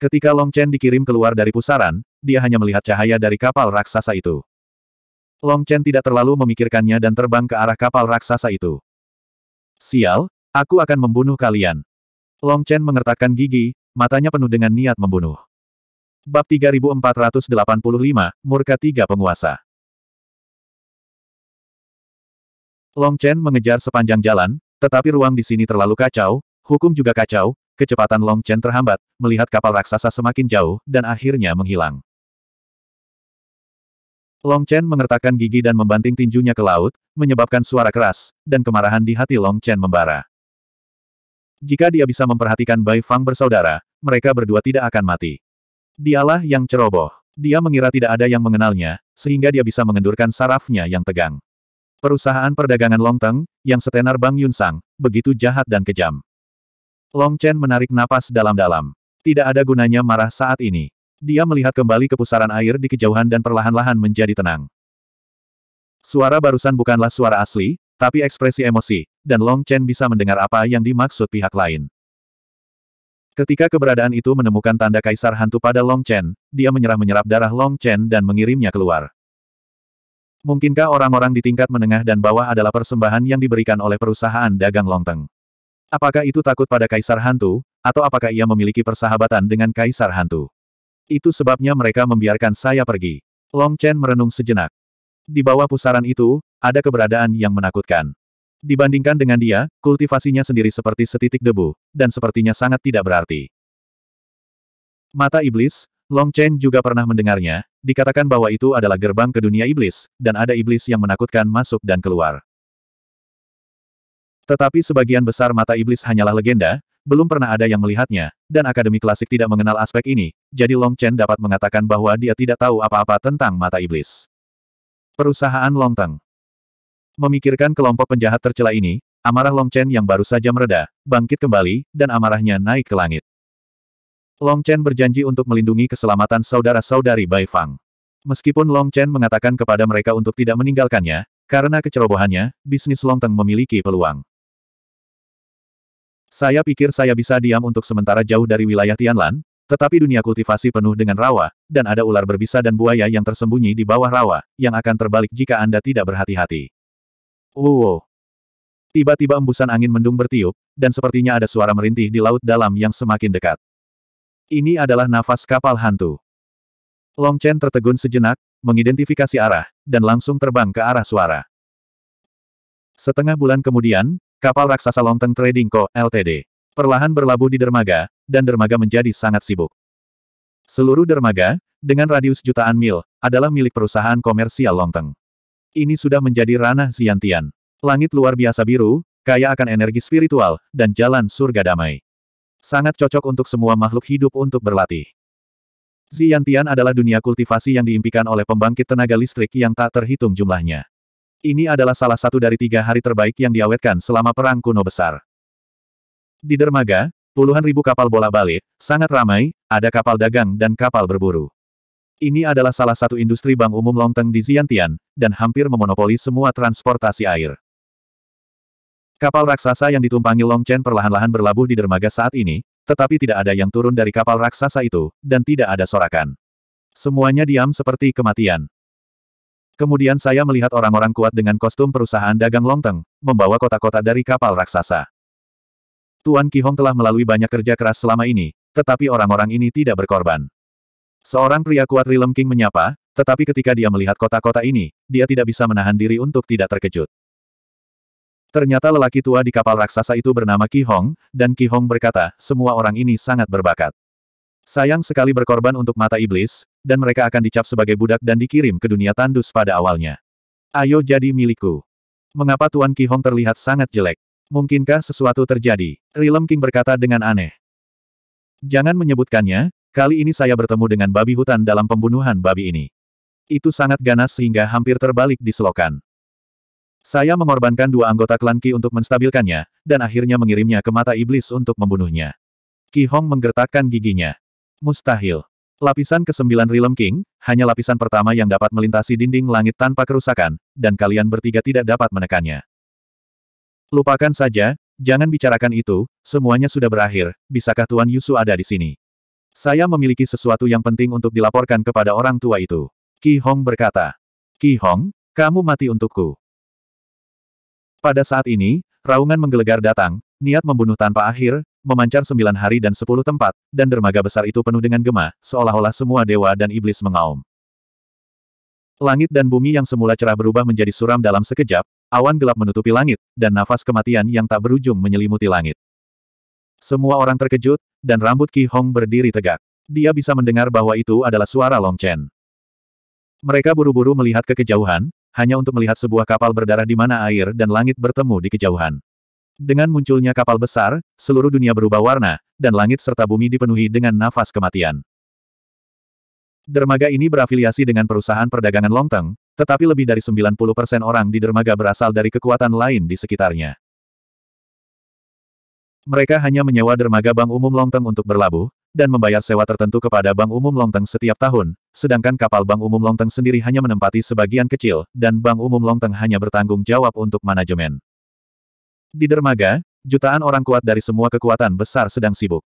Ketika Long Chen dikirim keluar dari pusaran, dia hanya melihat cahaya dari kapal raksasa itu. Long Chen tidak terlalu memikirkannya dan terbang ke arah kapal raksasa itu. Sial, aku akan membunuh kalian. Long Chen mengertakkan gigi, matanya penuh dengan niat membunuh. Bab 3485, Murka Tiga Penguasa Long Chen mengejar sepanjang jalan, tetapi ruang di sini terlalu kacau, hukum juga kacau, kecepatan Long Chen terhambat, melihat kapal raksasa semakin jauh, dan akhirnya menghilang. Long Chen mengertakkan gigi dan membanting tinjunya ke laut, menyebabkan suara keras, dan kemarahan di hati Long Chen membara. Jika dia bisa memperhatikan Bai Fang bersaudara, mereka berdua tidak akan mati. Dialah yang ceroboh. Dia mengira tidak ada yang mengenalnya, sehingga dia bisa mengendurkan sarafnya yang tegang. Perusahaan perdagangan Longteng, yang setenar Bang Yun Sang begitu jahat dan kejam. Long Chen menarik napas dalam-dalam. Tidak ada gunanya marah saat ini. Dia melihat kembali ke pusaran air di kejauhan dan perlahan-lahan menjadi tenang. Suara barusan bukanlah suara asli, tapi ekspresi emosi, dan Long Chen bisa mendengar apa yang dimaksud pihak lain. Ketika keberadaan itu menemukan tanda kaisar hantu pada Long Chen, dia menyerah-menyerap darah Long Chen dan mengirimnya keluar. Mungkinkah orang-orang di tingkat menengah dan bawah adalah persembahan yang diberikan oleh perusahaan dagang Longteng? Apakah itu takut pada kaisar hantu, atau apakah ia memiliki persahabatan dengan kaisar hantu? Itu sebabnya mereka membiarkan saya pergi. Long Chen merenung sejenak. Di bawah pusaran itu, ada keberadaan yang menakutkan. Dibandingkan dengan dia, kultivasinya sendiri seperti setitik debu, dan sepertinya sangat tidak berarti. Mata Iblis, Long Chen juga pernah mendengarnya, dikatakan bahwa itu adalah gerbang ke dunia iblis, dan ada iblis yang menakutkan masuk dan keluar. Tetapi sebagian besar mata iblis hanyalah legenda, belum pernah ada yang melihatnya, dan akademi klasik tidak mengenal aspek ini, jadi Long Chen dapat mengatakan bahwa dia tidak tahu apa-apa tentang mata iblis. Perusahaan Long Teng Memikirkan kelompok penjahat tercela ini, amarah Long Chen yang baru saja mereda, bangkit kembali, dan amarahnya naik ke langit. Long Chen berjanji untuk melindungi keselamatan saudara-saudari Bai Fang. Meskipun Long Chen mengatakan kepada mereka untuk tidak meninggalkannya, karena kecerobohannya, bisnis Long Teng memiliki peluang. Saya pikir saya bisa diam untuk sementara jauh dari wilayah Tianlan, tetapi dunia kultivasi penuh dengan rawa, dan ada ular berbisa dan buaya yang tersembunyi di bawah rawa, yang akan terbalik jika Anda tidak berhati-hati. Wow. Tiba-tiba embusan angin mendung bertiup, dan sepertinya ada suara merintih di laut dalam yang semakin dekat. Ini adalah nafas kapal hantu. Long Chen tertegun sejenak, mengidentifikasi arah, dan langsung terbang ke arah suara. Setengah bulan kemudian, kapal raksasa Longteng Trading Co. Ltd. perlahan berlabuh di dermaga, dan dermaga menjadi sangat sibuk. Seluruh dermaga, dengan radius jutaan mil, adalah milik perusahaan komersial Longteng. Ini sudah menjadi ranah Ziantian. Langit luar biasa biru, kaya akan energi spiritual, dan jalan surga damai. Sangat cocok untuk semua makhluk hidup untuk berlatih. Ziantian adalah dunia kultivasi yang diimpikan oleh pembangkit tenaga listrik yang tak terhitung jumlahnya. Ini adalah salah satu dari tiga hari terbaik yang diawetkan selama Perang Kuno Besar. Di dermaga, puluhan ribu kapal bola balik, sangat ramai, ada kapal dagang dan kapal berburu. Ini adalah salah satu industri bank umum Longteng di Ziantian, dan hampir memonopoli semua transportasi air. Kapal raksasa yang ditumpangi Long Chen perlahan-lahan berlabuh di dermaga saat ini, tetapi tidak ada yang turun dari kapal raksasa itu, dan tidak ada sorakan. Semuanya diam seperti kematian. Kemudian saya melihat orang-orang kuat dengan kostum perusahaan dagang Longteng, membawa kotak-kotak dari kapal raksasa. Tuan Hong telah melalui banyak kerja keras selama ini, tetapi orang-orang ini tidak berkorban. Seorang pria kuat Rilem King menyapa, tetapi ketika dia melihat kota-kota ini, dia tidak bisa menahan diri untuk tidak terkejut. Ternyata lelaki tua di kapal raksasa itu bernama Ki Hong, dan Ki Hong berkata, semua orang ini sangat berbakat. Sayang sekali berkorban untuk mata iblis, dan mereka akan dicap sebagai budak dan dikirim ke dunia tandus pada awalnya. Ayo jadi milikku. Mengapa Tuan Ki Hong terlihat sangat jelek? Mungkinkah sesuatu terjadi? Rilem King berkata dengan aneh. Jangan menyebutkannya, Kali ini saya bertemu dengan babi hutan dalam pembunuhan babi ini. Itu sangat ganas sehingga hampir terbalik di selokan. Saya mengorbankan dua anggota klan Ki untuk menstabilkannya, dan akhirnya mengirimnya ke mata iblis untuk membunuhnya. Ki Hong menggertakkan giginya. Mustahil. Lapisan ke-9 Realm King, hanya lapisan pertama yang dapat melintasi dinding langit tanpa kerusakan, dan kalian bertiga tidak dapat menekannya. Lupakan saja, jangan bicarakan itu, semuanya sudah berakhir, bisakah Tuan Yusu ada di sini? Saya memiliki sesuatu yang penting untuk dilaporkan kepada orang tua itu. Ki Hong berkata. Ki Hong, kamu mati untukku. Pada saat ini, raungan menggelegar datang, niat membunuh tanpa akhir, memancar sembilan hari dan sepuluh tempat, dan dermaga besar itu penuh dengan gema, seolah-olah semua dewa dan iblis mengaum. Langit dan bumi yang semula cerah berubah menjadi suram dalam sekejap, awan gelap menutupi langit, dan nafas kematian yang tak berujung menyelimuti langit. Semua orang terkejut, dan rambut Ki Hong berdiri tegak. Dia bisa mendengar bahwa itu adalah suara Long Chen. Mereka buru-buru melihat ke kejauhan, hanya untuk melihat sebuah kapal berdarah di mana air dan langit bertemu di kejauhan. Dengan munculnya kapal besar, seluruh dunia berubah warna, dan langit serta bumi dipenuhi dengan nafas kematian. Dermaga ini berafiliasi dengan perusahaan perdagangan Longteng, tetapi lebih dari 90% orang di dermaga berasal dari kekuatan lain di sekitarnya. Mereka hanya menyewa dermaga Bank Umum Longteng untuk berlabuh, dan membayar sewa tertentu kepada Bank Umum Longteng setiap tahun, sedangkan kapal Bank Umum Longteng sendiri hanya menempati sebagian kecil, dan Bank Umum Longteng hanya bertanggung jawab untuk manajemen. Di dermaga, jutaan orang kuat dari semua kekuatan besar sedang sibuk.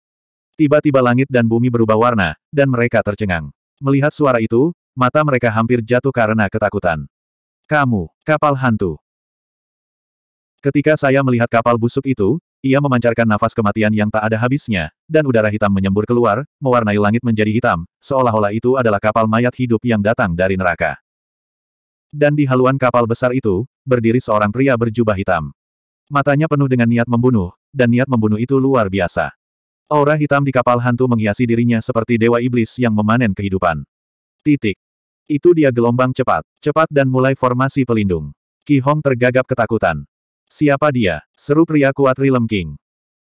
Tiba-tiba langit dan bumi berubah warna, dan mereka tercengang. Melihat suara itu, mata mereka hampir jatuh karena ketakutan. Kamu, kapal hantu. Ketika saya melihat kapal busuk itu, ia memancarkan nafas kematian yang tak ada habisnya, dan udara hitam menyembur keluar, mewarnai langit menjadi hitam, seolah-olah itu adalah kapal mayat hidup yang datang dari neraka. Dan di haluan kapal besar itu, berdiri seorang pria berjubah hitam. Matanya penuh dengan niat membunuh, dan niat membunuh itu luar biasa. Aura hitam di kapal hantu menghiasi dirinya seperti dewa iblis yang memanen kehidupan. Titik. Itu dia gelombang cepat, cepat dan mulai formasi pelindung. Ki Hong tergagap ketakutan. Siapa dia? Seru pria kuat Rilem King.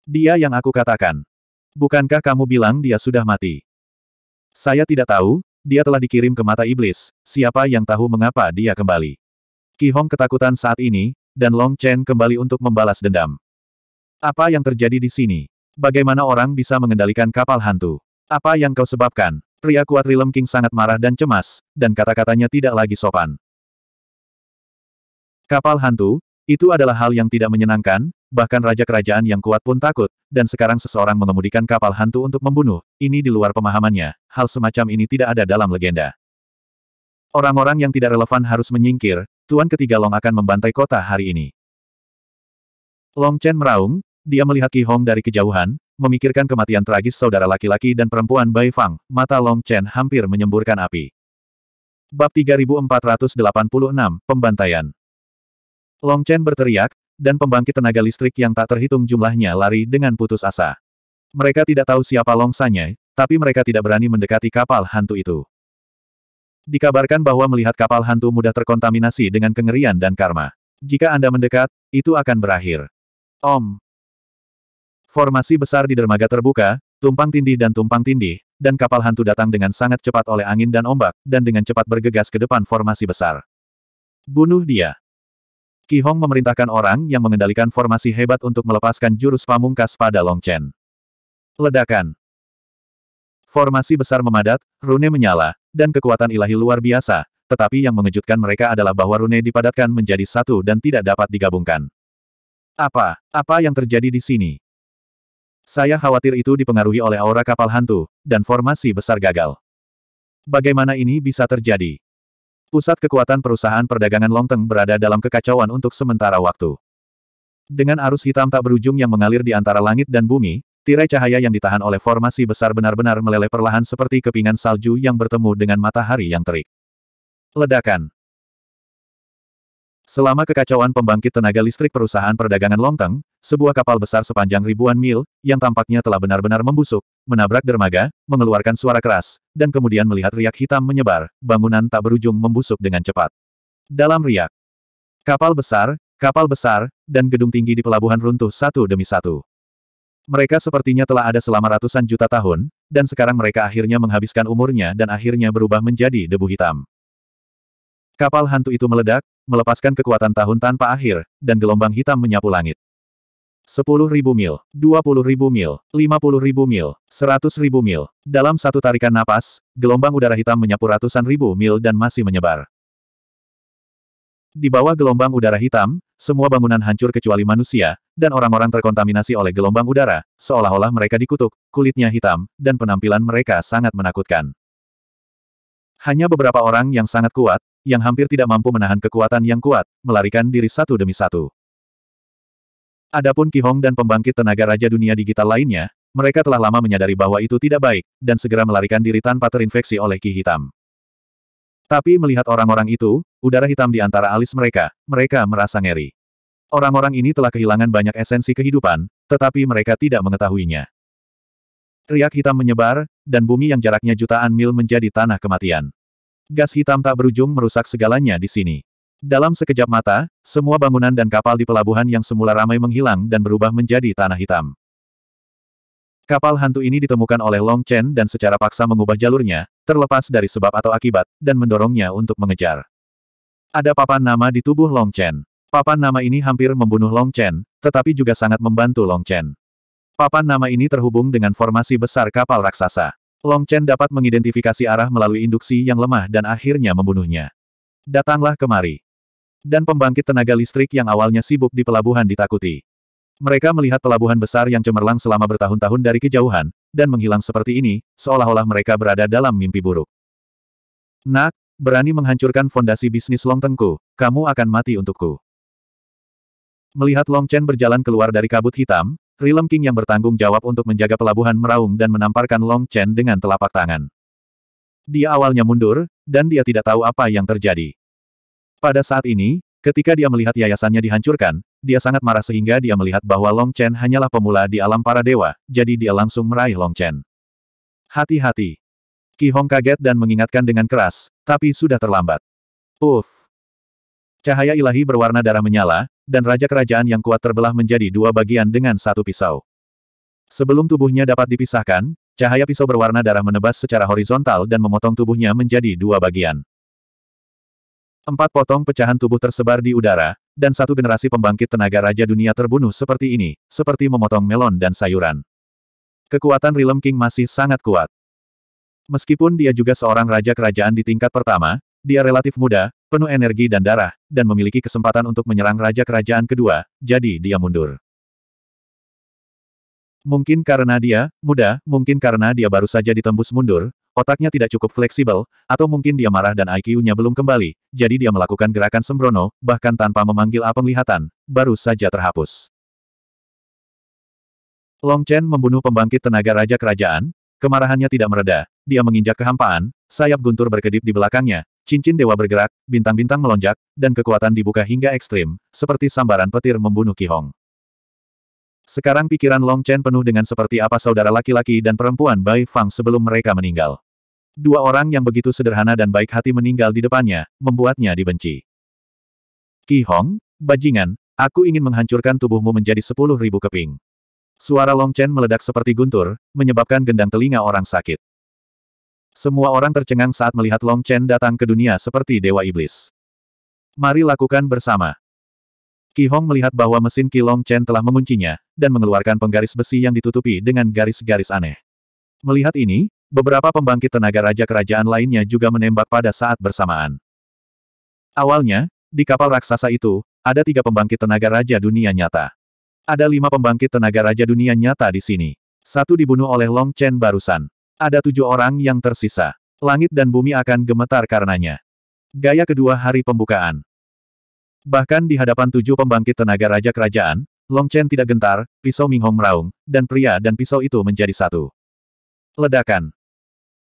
Dia yang aku katakan. Bukankah kamu bilang dia sudah mati? Saya tidak tahu, dia telah dikirim ke mata iblis, siapa yang tahu mengapa dia kembali. Ki Hong ketakutan saat ini, dan Long Chen kembali untuk membalas dendam. Apa yang terjadi di sini? Bagaimana orang bisa mengendalikan kapal hantu? Apa yang kau sebabkan? Pria kuat Rilem King sangat marah dan cemas, dan kata-katanya tidak lagi sopan. Kapal hantu, itu adalah hal yang tidak menyenangkan, bahkan raja kerajaan yang kuat pun takut, dan sekarang seseorang mengemudikan kapal hantu untuk membunuh, ini di luar pemahamannya, hal semacam ini tidak ada dalam legenda. Orang-orang yang tidak relevan harus menyingkir, Tuan ketiga Long akan membantai kota hari ini. Long Chen meraung, dia melihat Qi Hong dari kejauhan, memikirkan kematian tragis saudara laki-laki dan perempuan Bai Fang, mata Long Chen hampir menyemburkan api. Bab 3486, Pembantaian Long Chen berteriak, dan pembangkit tenaga listrik yang tak terhitung jumlahnya lari dengan putus asa. Mereka tidak tahu siapa Long Sanye, tapi mereka tidak berani mendekati kapal hantu itu. Dikabarkan bahwa melihat kapal hantu mudah terkontaminasi dengan kengerian dan karma. Jika Anda mendekat, itu akan berakhir. Om. Formasi besar di dermaga terbuka, tumpang tindih dan tumpang tindih, dan kapal hantu datang dengan sangat cepat oleh angin dan ombak, dan dengan cepat bergegas ke depan formasi besar. Bunuh dia. Qi Hong memerintahkan orang yang mengendalikan formasi hebat untuk melepaskan jurus pamungkas pada Long Chen. Ledakan. Formasi besar memadat, rune menyala, dan kekuatan ilahi luar biasa, tetapi yang mengejutkan mereka adalah bahwa rune dipadatkan menjadi satu dan tidak dapat digabungkan. Apa? Apa yang terjadi di sini? Saya khawatir itu dipengaruhi oleh aura kapal hantu, dan formasi besar gagal. Bagaimana ini bisa terjadi? Pusat kekuatan perusahaan perdagangan Longteng berada dalam kekacauan untuk sementara waktu. Dengan arus hitam tak berujung yang mengalir di antara langit dan bumi, tirai cahaya yang ditahan oleh formasi besar benar-benar meleleh perlahan seperti kepingan salju yang bertemu dengan matahari yang terik. Ledakan Selama kekacauan pembangkit tenaga listrik perusahaan perdagangan Longteng, sebuah kapal besar sepanjang ribuan mil, yang tampaknya telah benar-benar membusuk, menabrak dermaga, mengeluarkan suara keras, dan kemudian melihat riak hitam menyebar, bangunan tak berujung membusuk dengan cepat. Dalam riak, kapal besar, kapal besar, dan gedung tinggi di pelabuhan runtuh satu demi satu. Mereka sepertinya telah ada selama ratusan juta tahun, dan sekarang mereka akhirnya menghabiskan umurnya dan akhirnya berubah menjadi debu hitam. Kapal hantu itu meledak, melepaskan kekuatan tahun tanpa akhir, dan gelombang hitam menyapu langit. 10.000 mil, 20.000 mil, 50.000 mil, 100.000 mil. Dalam satu tarikan napas, gelombang udara hitam menyapu ratusan ribu mil dan masih menyebar. Di bawah gelombang udara hitam, semua bangunan hancur kecuali manusia, dan orang-orang terkontaminasi oleh gelombang udara, seolah-olah mereka dikutuk, kulitnya hitam, dan penampilan mereka sangat menakutkan. Hanya beberapa orang yang sangat kuat, yang hampir tidak mampu menahan kekuatan yang kuat, melarikan diri satu demi satu. Adapun Ki Hong dan pembangkit tenaga Raja Dunia Digital lainnya, mereka telah lama menyadari bahwa itu tidak baik, dan segera melarikan diri tanpa terinfeksi oleh ki hitam. Tapi melihat orang-orang itu, udara hitam di antara alis mereka, mereka merasa ngeri. Orang-orang ini telah kehilangan banyak esensi kehidupan, tetapi mereka tidak mengetahuinya. Riak hitam menyebar, dan bumi yang jaraknya jutaan mil menjadi tanah kematian. Gas hitam tak berujung merusak segalanya di sini. Dalam sekejap mata, semua bangunan dan kapal di pelabuhan yang semula ramai menghilang dan berubah menjadi tanah hitam. Kapal hantu ini ditemukan oleh Long Chen dan secara paksa mengubah jalurnya, terlepas dari sebab atau akibat, dan mendorongnya untuk mengejar. Ada papan nama di tubuh Long Chen. Papan nama ini hampir membunuh Long Chen, tetapi juga sangat membantu Long Chen. Papan nama ini terhubung dengan formasi besar kapal raksasa. Long Chen dapat mengidentifikasi arah melalui induksi yang lemah dan akhirnya membunuhnya. Datanglah kemari. Dan pembangkit tenaga listrik yang awalnya sibuk di pelabuhan ditakuti. Mereka melihat pelabuhan besar yang cemerlang selama bertahun-tahun dari kejauhan, dan menghilang seperti ini, seolah-olah mereka berada dalam mimpi buruk. Nak, berani menghancurkan fondasi bisnis Long Tengku, kamu akan mati untukku. Melihat Long Chen berjalan keluar dari kabut hitam, Rilem King yang bertanggung jawab untuk menjaga pelabuhan meraung dan menamparkan Long Chen dengan telapak tangan. Dia awalnya mundur, dan dia tidak tahu apa yang terjadi. Pada saat ini, ketika dia melihat yayasannya dihancurkan, dia sangat marah sehingga dia melihat bahwa Long Chen hanyalah pemula di alam para dewa, jadi dia langsung meraih Long Chen. Hati-hati. Ki Hong kaget dan mengingatkan dengan keras, tapi sudah terlambat. Uff. Cahaya ilahi berwarna darah menyala, dan Raja Kerajaan yang kuat terbelah menjadi dua bagian dengan satu pisau. Sebelum tubuhnya dapat dipisahkan, cahaya pisau berwarna darah menebas secara horizontal dan memotong tubuhnya menjadi dua bagian. Empat potong pecahan tubuh tersebar di udara, dan satu generasi pembangkit tenaga Raja Dunia terbunuh seperti ini, seperti memotong melon dan sayuran. Kekuatan Realm King masih sangat kuat. Meskipun dia juga seorang raja kerajaan di tingkat pertama, dia relatif muda, penuh energi dan darah, dan memiliki kesempatan untuk menyerang Raja Kerajaan Kedua, jadi dia mundur. Mungkin karena dia, muda, mungkin karena dia baru saja ditembus mundur, otaknya tidak cukup fleksibel, atau mungkin dia marah dan IQ-nya belum kembali, jadi dia melakukan gerakan sembrono, bahkan tanpa memanggil A penglihatan, baru saja terhapus. Long Chen membunuh pembangkit tenaga Raja Kerajaan, kemarahannya tidak mereda, dia menginjak kehampaan, sayap guntur berkedip di belakangnya, Cincin dewa bergerak, bintang-bintang melonjak, dan kekuatan dibuka hingga ekstrim, seperti sambaran petir membunuh Ki Hong. Sekarang pikiran Long Chen penuh dengan seperti apa saudara laki-laki dan perempuan Bai Fang sebelum mereka meninggal. Dua orang yang begitu sederhana dan baik hati meninggal di depannya, membuatnya dibenci. Ki Hong, bajingan, aku ingin menghancurkan tubuhmu menjadi sepuluh ribu keping. Suara Long Chen meledak seperti guntur, menyebabkan gendang telinga orang sakit. Semua orang tercengang saat melihat Long Chen datang ke dunia seperti Dewa Iblis. Mari lakukan bersama. Ki Hong melihat bahwa mesin Ki Long Chen telah menguncinya, dan mengeluarkan penggaris besi yang ditutupi dengan garis-garis aneh. Melihat ini, beberapa pembangkit tenaga raja kerajaan lainnya juga menembak pada saat bersamaan. Awalnya, di kapal raksasa itu, ada tiga pembangkit tenaga raja dunia nyata. Ada lima pembangkit tenaga raja dunia nyata di sini. Satu dibunuh oleh Long Chen barusan. Ada tujuh orang yang tersisa. Langit dan bumi akan gemetar karenanya. Gaya kedua hari pembukaan. Bahkan di hadapan tujuh pembangkit tenaga raja kerajaan, Long Chen tidak gentar, pisau Ming Hong meraung, dan pria dan pisau itu menjadi satu. Ledakan.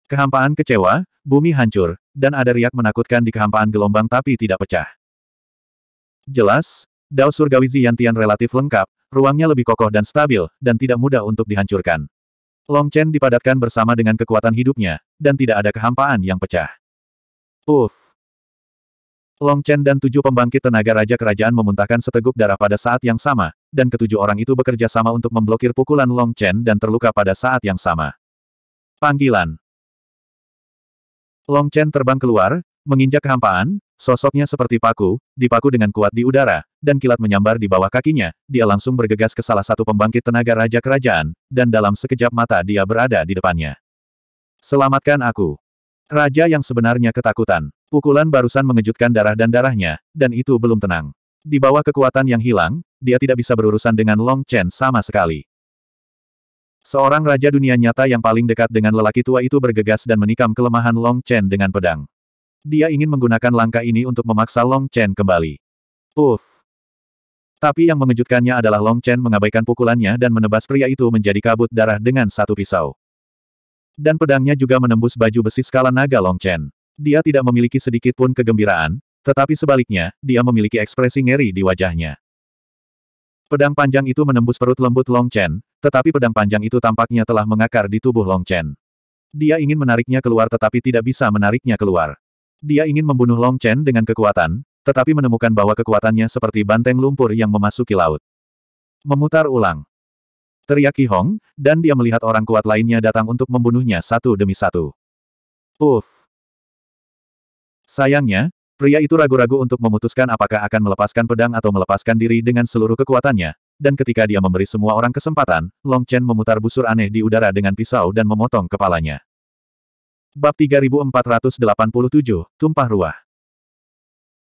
Kehampaan kecewa, bumi hancur, dan ada riak menakutkan di kehampaan gelombang tapi tidak pecah. Jelas, Dao Surgawi Ziyantian relatif lengkap, ruangnya lebih kokoh dan stabil, dan tidak mudah untuk dihancurkan. Long Chen dipadatkan bersama dengan kekuatan hidupnya, dan tidak ada kehampaan yang pecah. Uff! Long Chen dan tujuh pembangkit tenaga Raja Kerajaan memuntahkan seteguk darah pada saat yang sama, dan ketujuh orang itu bekerja sama untuk memblokir pukulan Long Chen dan terluka pada saat yang sama. Panggilan Long Chen terbang keluar, menginjak kehampaan, Sosoknya seperti paku, dipaku dengan kuat di udara, dan kilat menyambar di bawah kakinya, dia langsung bergegas ke salah satu pembangkit tenaga raja kerajaan, dan dalam sekejap mata dia berada di depannya. Selamatkan aku. Raja yang sebenarnya ketakutan. Pukulan barusan mengejutkan darah dan darahnya, dan itu belum tenang. Di bawah kekuatan yang hilang, dia tidak bisa berurusan dengan Long Chen sama sekali. Seorang raja dunia nyata yang paling dekat dengan lelaki tua itu bergegas dan menikam kelemahan Long Chen dengan pedang. Dia ingin menggunakan langkah ini untuk memaksa Long Chen kembali. Uff. Tapi yang mengejutkannya adalah Long Chen mengabaikan pukulannya dan menebas pria itu menjadi kabut darah dengan satu pisau. Dan pedangnya juga menembus baju besi skala naga Long Chen. Dia tidak memiliki sedikit pun kegembiraan, tetapi sebaliknya, dia memiliki ekspresi ngeri di wajahnya. Pedang panjang itu menembus perut lembut Long Chen, tetapi pedang panjang itu tampaknya telah mengakar di tubuh Long Chen. Dia ingin menariknya keluar tetapi tidak bisa menariknya keluar. Dia ingin membunuh Long Chen dengan kekuatan, tetapi menemukan bahwa kekuatannya seperti banteng lumpur yang memasuki laut. Memutar ulang. Teriak Ki Hong, dan dia melihat orang kuat lainnya datang untuk membunuhnya satu demi satu. Uff. Sayangnya, pria itu ragu-ragu untuk memutuskan apakah akan melepaskan pedang atau melepaskan diri dengan seluruh kekuatannya, dan ketika dia memberi semua orang kesempatan, Long Chen memutar busur aneh di udara dengan pisau dan memotong kepalanya. Bab 3487, Tumpah Ruah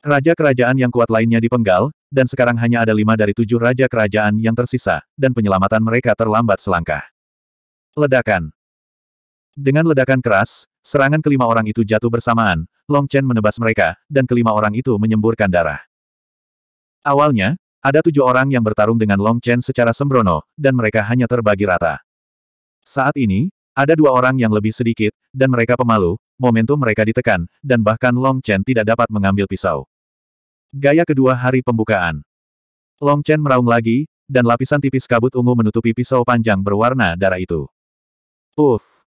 Raja kerajaan yang kuat lainnya dipenggal, dan sekarang hanya ada lima dari tujuh raja kerajaan yang tersisa, dan penyelamatan mereka terlambat selangkah. Ledakan Dengan ledakan keras, serangan kelima orang itu jatuh bersamaan, Long Chen menebas mereka, dan kelima orang itu menyemburkan darah. Awalnya, ada tujuh orang yang bertarung dengan Long Chen secara sembrono, dan mereka hanya terbagi rata. Saat ini, ada dua orang yang lebih sedikit, dan mereka pemalu, momentum mereka ditekan, dan bahkan Long Chen tidak dapat mengambil pisau. Gaya kedua hari pembukaan. Long Chen meraung lagi, dan lapisan tipis kabut ungu menutupi pisau panjang berwarna darah itu. Uff!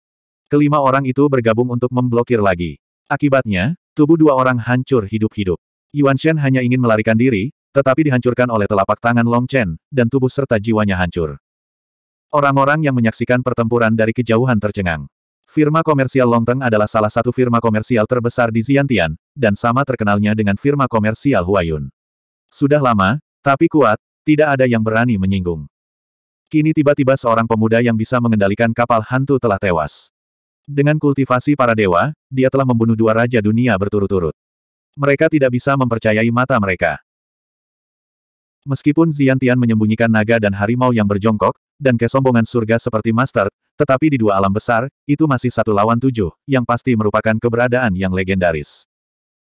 Kelima orang itu bergabung untuk memblokir lagi. Akibatnya, tubuh dua orang hancur hidup-hidup. Yuan Shen hanya ingin melarikan diri, tetapi dihancurkan oleh telapak tangan Long Chen, dan tubuh serta jiwanya hancur. Orang-orang yang menyaksikan pertempuran dari kejauhan tercengang. Firma komersial Longteng adalah salah satu firma komersial terbesar di Ziantian, dan sama terkenalnya dengan firma komersial Huayun. Sudah lama, tapi kuat, tidak ada yang berani menyinggung. Kini tiba-tiba seorang pemuda yang bisa mengendalikan kapal hantu telah tewas. Dengan kultivasi para dewa, dia telah membunuh dua raja dunia berturut-turut. Mereka tidak bisa mempercayai mata mereka. Meskipun Ziantian menyembunyikan naga dan harimau yang berjongkok, dan kesombongan surga seperti Master, tetapi di dua alam besar, itu masih satu lawan tujuh, yang pasti merupakan keberadaan yang legendaris.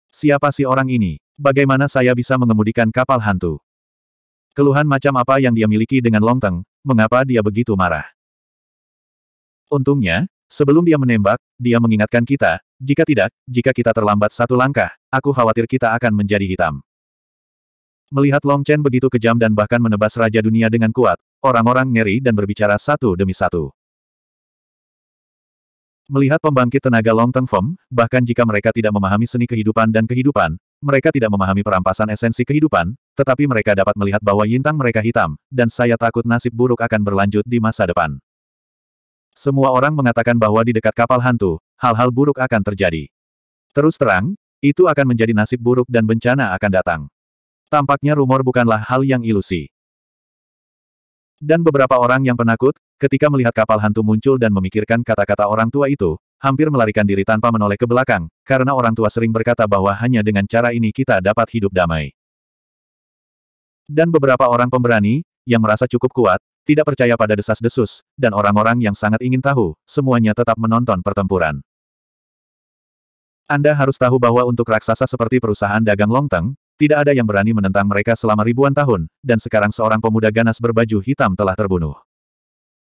Siapa si orang ini? Bagaimana saya bisa mengemudikan kapal hantu? Keluhan macam apa yang dia miliki dengan Longteng, mengapa dia begitu marah? Untungnya, sebelum dia menembak, dia mengingatkan kita, jika tidak, jika kita terlambat satu langkah, aku khawatir kita akan menjadi hitam. Melihat Long Chen begitu kejam dan bahkan menebas Raja Dunia dengan kuat, orang-orang ngeri dan berbicara satu demi satu. Melihat pembangkit tenaga Long Teng Feng, bahkan jika mereka tidak memahami seni kehidupan dan kehidupan, mereka tidak memahami perampasan esensi kehidupan, tetapi mereka dapat melihat bahwa yintang mereka hitam, dan saya takut nasib buruk akan berlanjut di masa depan. Semua orang mengatakan bahwa di dekat kapal hantu, hal-hal buruk akan terjadi. Terus terang, itu akan menjadi nasib buruk dan bencana akan datang. Tampaknya rumor bukanlah hal yang ilusi. Dan beberapa orang yang penakut, ketika melihat kapal hantu muncul dan memikirkan kata-kata orang tua itu, hampir melarikan diri tanpa menoleh ke belakang, karena orang tua sering berkata bahwa hanya dengan cara ini kita dapat hidup damai. Dan beberapa orang pemberani, yang merasa cukup kuat, tidak percaya pada desas-desus, dan orang-orang yang sangat ingin tahu, semuanya tetap menonton pertempuran. Anda harus tahu bahwa untuk raksasa seperti perusahaan dagang Longteng, tidak ada yang berani menentang mereka selama ribuan tahun, dan sekarang seorang pemuda ganas berbaju hitam telah terbunuh.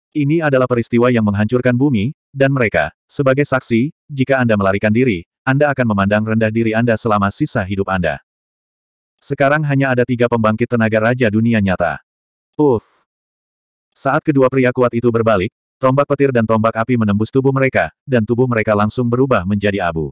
Ini adalah peristiwa yang menghancurkan bumi, dan mereka, sebagai saksi, jika Anda melarikan diri, Anda akan memandang rendah diri Anda selama sisa hidup Anda. Sekarang hanya ada tiga pembangkit tenaga raja dunia nyata. Uff! Saat kedua pria kuat itu berbalik, tombak petir dan tombak api menembus tubuh mereka, dan tubuh mereka langsung berubah menjadi abu.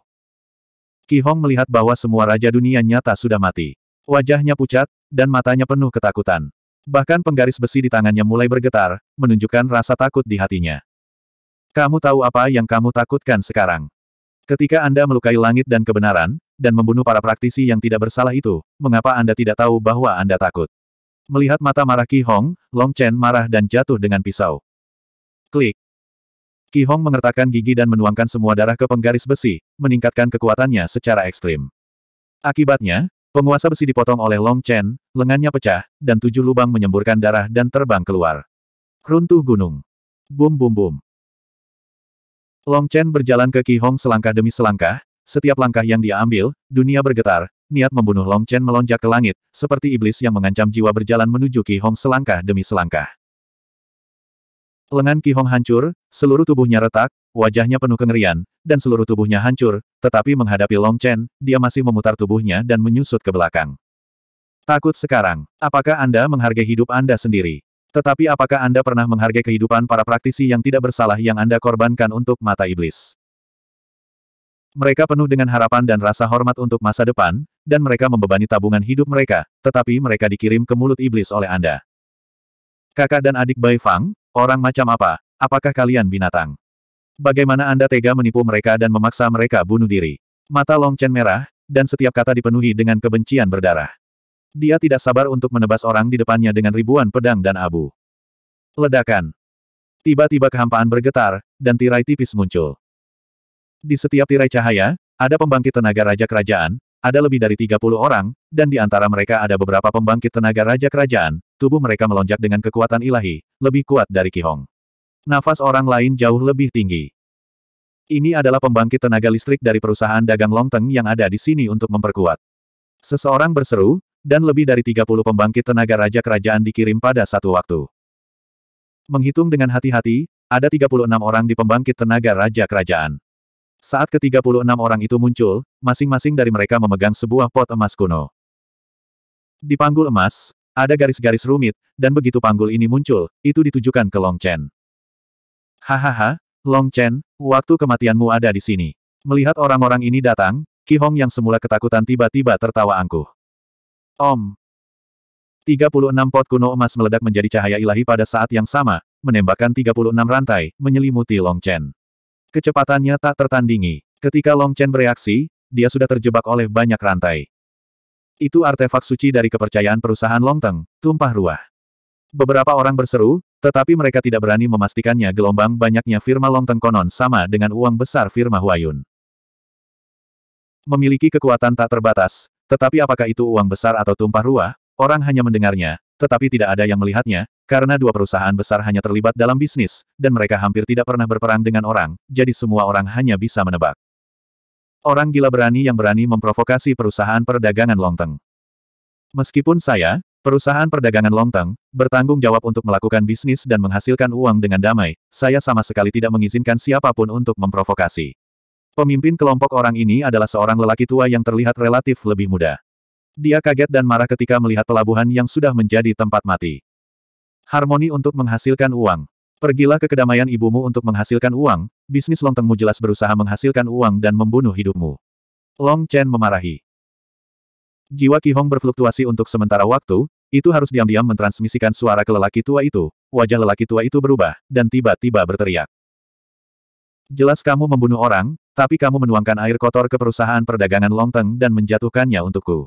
Ki Hong melihat bahwa semua raja dunia nyata sudah mati. Wajahnya pucat, dan matanya penuh ketakutan. Bahkan penggaris besi di tangannya mulai bergetar, menunjukkan rasa takut di hatinya. Kamu tahu apa yang kamu takutkan sekarang? Ketika Anda melukai langit dan kebenaran, dan membunuh para praktisi yang tidak bersalah itu, mengapa Anda tidak tahu bahwa Anda takut? Melihat mata marah Ki Hong, Long Chen marah dan jatuh dengan pisau. Klik. Ki Hong mengertakkan gigi dan menuangkan semua darah ke penggaris besi, meningkatkan kekuatannya secara ekstrim. Akibatnya, penguasa besi dipotong oleh Long Chen, lengannya pecah, dan tujuh lubang menyemburkan darah dan terbang keluar. Runtuh gunung. Bum bum bum. Long Chen berjalan ke Ki Hong selangkah demi selangkah, setiap langkah yang dia ambil, dunia bergetar, niat membunuh Long Chen melonjak ke langit, seperti iblis yang mengancam jiwa berjalan menuju Ki Hong selangkah demi selangkah. Lengan Hong hancur, seluruh tubuhnya retak, wajahnya penuh kengerian, dan seluruh tubuhnya hancur, tetapi menghadapi Long Chen, dia masih memutar tubuhnya dan menyusut ke belakang. Takut sekarang, apakah Anda menghargai hidup Anda sendiri? Tetapi apakah Anda pernah menghargai kehidupan para praktisi yang tidak bersalah yang Anda korbankan untuk mata iblis? Mereka penuh dengan harapan dan rasa hormat untuk masa depan, dan mereka membebani tabungan hidup mereka, tetapi mereka dikirim ke mulut iblis oleh Anda. Kakak dan adik Bai Fang, Orang macam apa? Apakah kalian binatang? Bagaimana Anda tega menipu mereka dan memaksa mereka bunuh diri? Mata Long Chen merah, dan setiap kata dipenuhi dengan kebencian berdarah. Dia tidak sabar untuk menebas orang di depannya dengan ribuan pedang dan abu. Ledakan. Tiba-tiba kehampaan bergetar, dan tirai tipis muncul. Di setiap tirai cahaya, ada pembangkit tenaga Raja Kerajaan, ada lebih dari 30 orang, dan di antara mereka ada beberapa pembangkit tenaga raja kerajaan, tubuh mereka melonjak dengan kekuatan ilahi, lebih kuat dari Ki Hong. Nafas orang lain jauh lebih tinggi. Ini adalah pembangkit tenaga listrik dari perusahaan dagang Longteng yang ada di sini untuk memperkuat. Seseorang berseru, dan lebih dari 30 pembangkit tenaga raja kerajaan dikirim pada satu waktu. Menghitung dengan hati-hati, ada 36 orang di pembangkit tenaga raja kerajaan. Saat ke-36 orang itu muncul, masing-masing dari mereka memegang sebuah pot emas kuno. Di panggul emas, ada garis-garis rumit, dan begitu panggul ini muncul, itu ditujukan ke Long Chen. Hahaha, Long Chen, waktu kematianmu ada di sini. Melihat orang-orang ini datang, Ki Hong yang semula ketakutan tiba-tiba tertawa angkuh. Om, 36 pot kuno emas meledak menjadi cahaya ilahi pada saat yang sama, menembakkan 36 rantai, menyelimuti Long Chen. Kecepatannya tak tertandingi. Ketika Long Chen bereaksi, dia sudah terjebak oleh banyak rantai. Itu artefak suci dari kepercayaan perusahaan Long Longteng, tumpah ruah. Beberapa orang berseru, tetapi mereka tidak berani memastikannya gelombang banyaknya firma Long Longteng konon sama dengan uang besar firma Huayun. Memiliki kekuatan tak terbatas, tetapi apakah itu uang besar atau tumpah ruah, orang hanya mendengarnya, tetapi tidak ada yang melihatnya, karena dua perusahaan besar hanya terlibat dalam bisnis, dan mereka hampir tidak pernah berperang dengan orang, jadi semua orang hanya bisa menebak. Orang gila berani yang berani memprovokasi perusahaan perdagangan Longteng. Meskipun saya, perusahaan perdagangan Longteng, bertanggung jawab untuk melakukan bisnis dan menghasilkan uang dengan damai, saya sama sekali tidak mengizinkan siapapun untuk memprovokasi. Pemimpin kelompok orang ini adalah seorang lelaki tua yang terlihat relatif lebih muda. Dia kaget dan marah ketika melihat pelabuhan yang sudah menjadi tempat mati. Harmoni untuk menghasilkan uang. Pergilah ke kedamaian ibumu untuk menghasilkan uang, bisnis Long Tengmu jelas berusaha menghasilkan uang dan membunuh hidupmu. Long Chen memarahi. Jiwa Hong berfluktuasi untuk sementara waktu, itu harus diam-diam mentransmisikan suara ke lelaki tua itu, wajah lelaki tua itu berubah, dan tiba-tiba berteriak. Jelas kamu membunuh orang, tapi kamu menuangkan air kotor ke perusahaan perdagangan long Longteng dan menjatuhkannya untukku.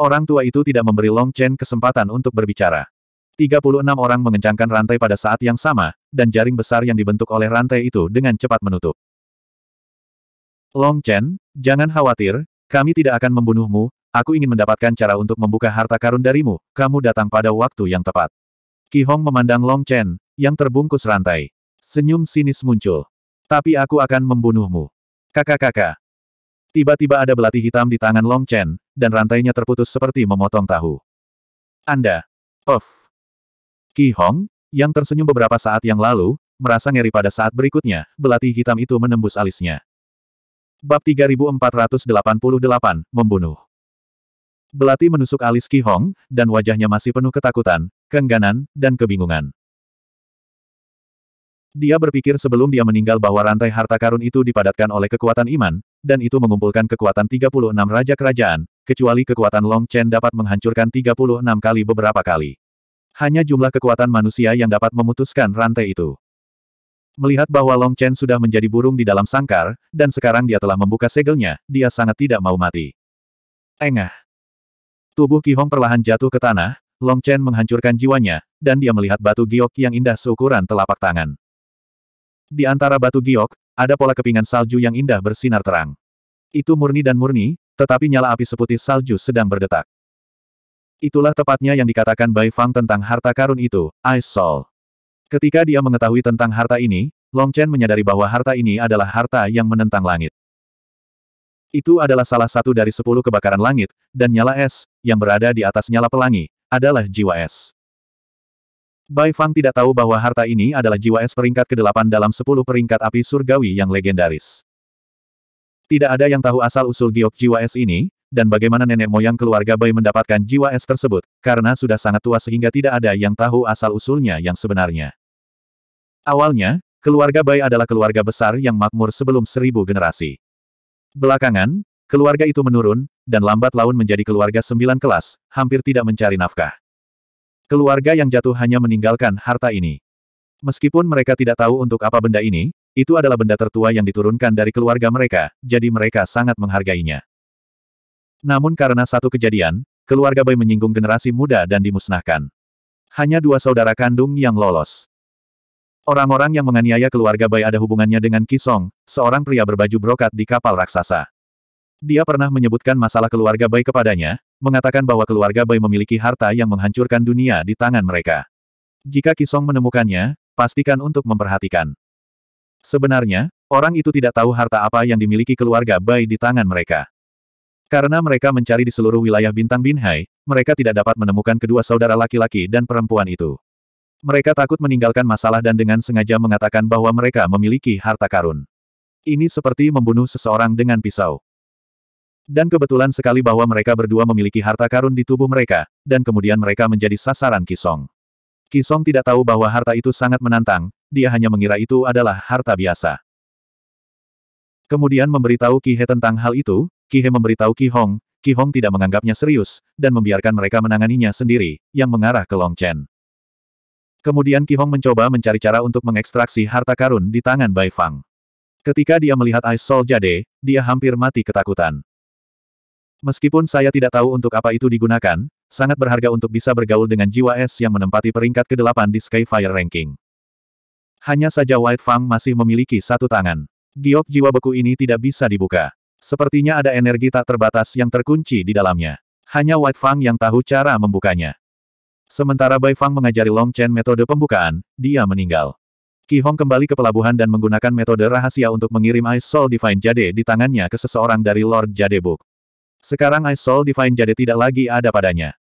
Orang tua itu tidak memberi Long Chen kesempatan untuk berbicara. 36 orang mengencangkan rantai pada saat yang sama, dan jaring besar yang dibentuk oleh rantai itu dengan cepat menutup. Long Chen, jangan khawatir, kami tidak akan membunuhmu, aku ingin mendapatkan cara untuk membuka harta karun darimu, kamu datang pada waktu yang tepat. Ki Hong memandang Long Chen, yang terbungkus rantai. Senyum sinis muncul. Tapi aku akan membunuhmu. Kakak-kakak, Tiba-tiba ada belati hitam di tangan Long Chen, dan rantainya terputus seperti memotong tahu. Anda. Of. Ki Hong, yang tersenyum beberapa saat yang lalu, merasa ngeri pada saat berikutnya, belati hitam itu menembus alisnya. Bab 3488, Membunuh. Belati menusuk alis Ki Hong, dan wajahnya masih penuh ketakutan, keengganan, dan kebingungan. Dia berpikir sebelum dia meninggal bahwa rantai harta karun itu dipadatkan oleh kekuatan iman, dan itu mengumpulkan kekuatan 36 raja kerajaan, kecuali kekuatan Long Chen dapat menghancurkan 36 kali beberapa kali. Hanya jumlah kekuatan manusia yang dapat memutuskan rantai itu. Melihat bahwa Long Chen sudah menjadi burung di dalam sangkar, dan sekarang dia telah membuka segelnya, dia sangat tidak mau mati. Engah. Tubuh Hong perlahan jatuh ke tanah, Long Chen menghancurkan jiwanya, dan dia melihat batu giok yang indah seukuran telapak tangan. Di antara batu giok, ada pola kepingan salju yang indah bersinar terang. Itu murni dan murni, tetapi nyala api seputih salju sedang berdetak. Itulah tepatnya yang dikatakan Bai Fang tentang harta karun itu, Ice Soul. Ketika dia mengetahui tentang harta ini, Long Chen menyadari bahwa harta ini adalah harta yang menentang langit. Itu adalah salah satu dari sepuluh kebakaran langit, dan nyala es, yang berada di atas nyala pelangi, adalah jiwa es. Bai Fang tidak tahu bahwa harta ini adalah jiwa es peringkat ke-8 dalam 10 peringkat api surgawi yang legendaris. Tidak ada yang tahu asal-usul giok jiwa es ini, dan bagaimana nenek moyang keluarga Bai mendapatkan jiwa es tersebut, karena sudah sangat tua sehingga tidak ada yang tahu asal-usulnya yang sebenarnya. Awalnya, keluarga Bai adalah keluarga besar yang makmur sebelum seribu generasi. Belakangan, keluarga itu menurun, dan lambat laun menjadi keluarga sembilan kelas, hampir tidak mencari nafkah. Keluarga yang jatuh hanya meninggalkan harta ini. Meskipun mereka tidak tahu untuk apa benda ini, itu adalah benda tertua yang diturunkan dari keluarga mereka, jadi mereka sangat menghargainya. Namun karena satu kejadian, keluarga Bai menyinggung generasi muda dan dimusnahkan. Hanya dua saudara kandung yang lolos. Orang-orang yang menganiaya keluarga Bai ada hubungannya dengan Kisong, seorang pria berbaju brokat di kapal raksasa. Dia pernah menyebutkan masalah keluarga Bai kepadanya, mengatakan bahwa keluarga Bai memiliki harta yang menghancurkan dunia di tangan mereka. Jika Kisong menemukannya, pastikan untuk memperhatikan. Sebenarnya, orang itu tidak tahu harta apa yang dimiliki keluarga Bai di tangan mereka. Karena mereka mencari di seluruh wilayah Bintang Binhai, mereka tidak dapat menemukan kedua saudara laki-laki dan perempuan itu. Mereka takut meninggalkan masalah dan dengan sengaja mengatakan bahwa mereka memiliki harta karun. Ini seperti membunuh seseorang dengan pisau. Dan kebetulan sekali bahwa mereka berdua memiliki harta karun di tubuh mereka, dan kemudian mereka menjadi sasaran Kisong. Kisong tidak tahu bahwa harta itu sangat menantang, dia hanya mengira itu adalah harta biasa. Kemudian memberitahu Kihe tentang hal itu, Kihe memberitahu Ki Hong, Ki Hong tidak menganggapnya serius, dan membiarkan mereka menanganinya sendiri, yang mengarah ke Long Chen. Kemudian Ki Hong mencoba mencari cara untuk mengekstraksi harta karun di tangan Bai Fang. Ketika dia melihat Ice Soul Jade, dia hampir mati ketakutan. Meskipun saya tidak tahu untuk apa itu digunakan, sangat berharga untuk bisa bergaul dengan jiwa es yang menempati peringkat ke-8 di Skyfire Ranking. Hanya saja White Fang masih memiliki satu tangan. Giok jiwa beku ini tidak bisa dibuka. Sepertinya ada energi tak terbatas yang terkunci di dalamnya. Hanya White Fang yang tahu cara membukanya. Sementara Bai Fang mengajari Long Chen metode pembukaan, dia meninggal. Ki Hong kembali ke pelabuhan dan menggunakan metode rahasia untuk mengirim Ice Soul Divine Jade di tangannya ke seseorang dari Lord Jade Book. Sekarang Ice Soul Divine jadi tidak lagi ada padanya.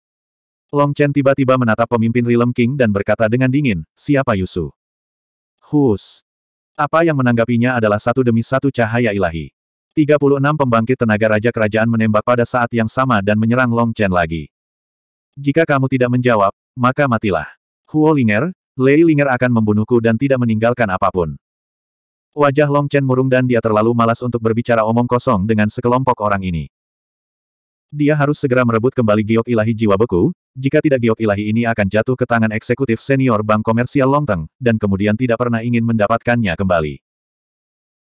Long Chen tiba-tiba menatap pemimpin Rilem King dan berkata dengan dingin, siapa Yusu? Hus. Apa yang menanggapinya adalah satu demi satu cahaya ilahi. 36 pembangkit tenaga raja kerajaan menembak pada saat yang sama dan menyerang Long Chen lagi. Jika kamu tidak menjawab, maka matilah. Huo Linger, Lei Linger akan membunuhku dan tidak meninggalkan apapun. Wajah Long Chen murung dan dia terlalu malas untuk berbicara omong kosong dengan sekelompok orang ini. Dia harus segera merebut kembali giok ilahi jiwa beku, jika tidak giok ilahi ini akan jatuh ke tangan eksekutif senior bank komersial Longteng, dan kemudian tidak pernah ingin mendapatkannya kembali.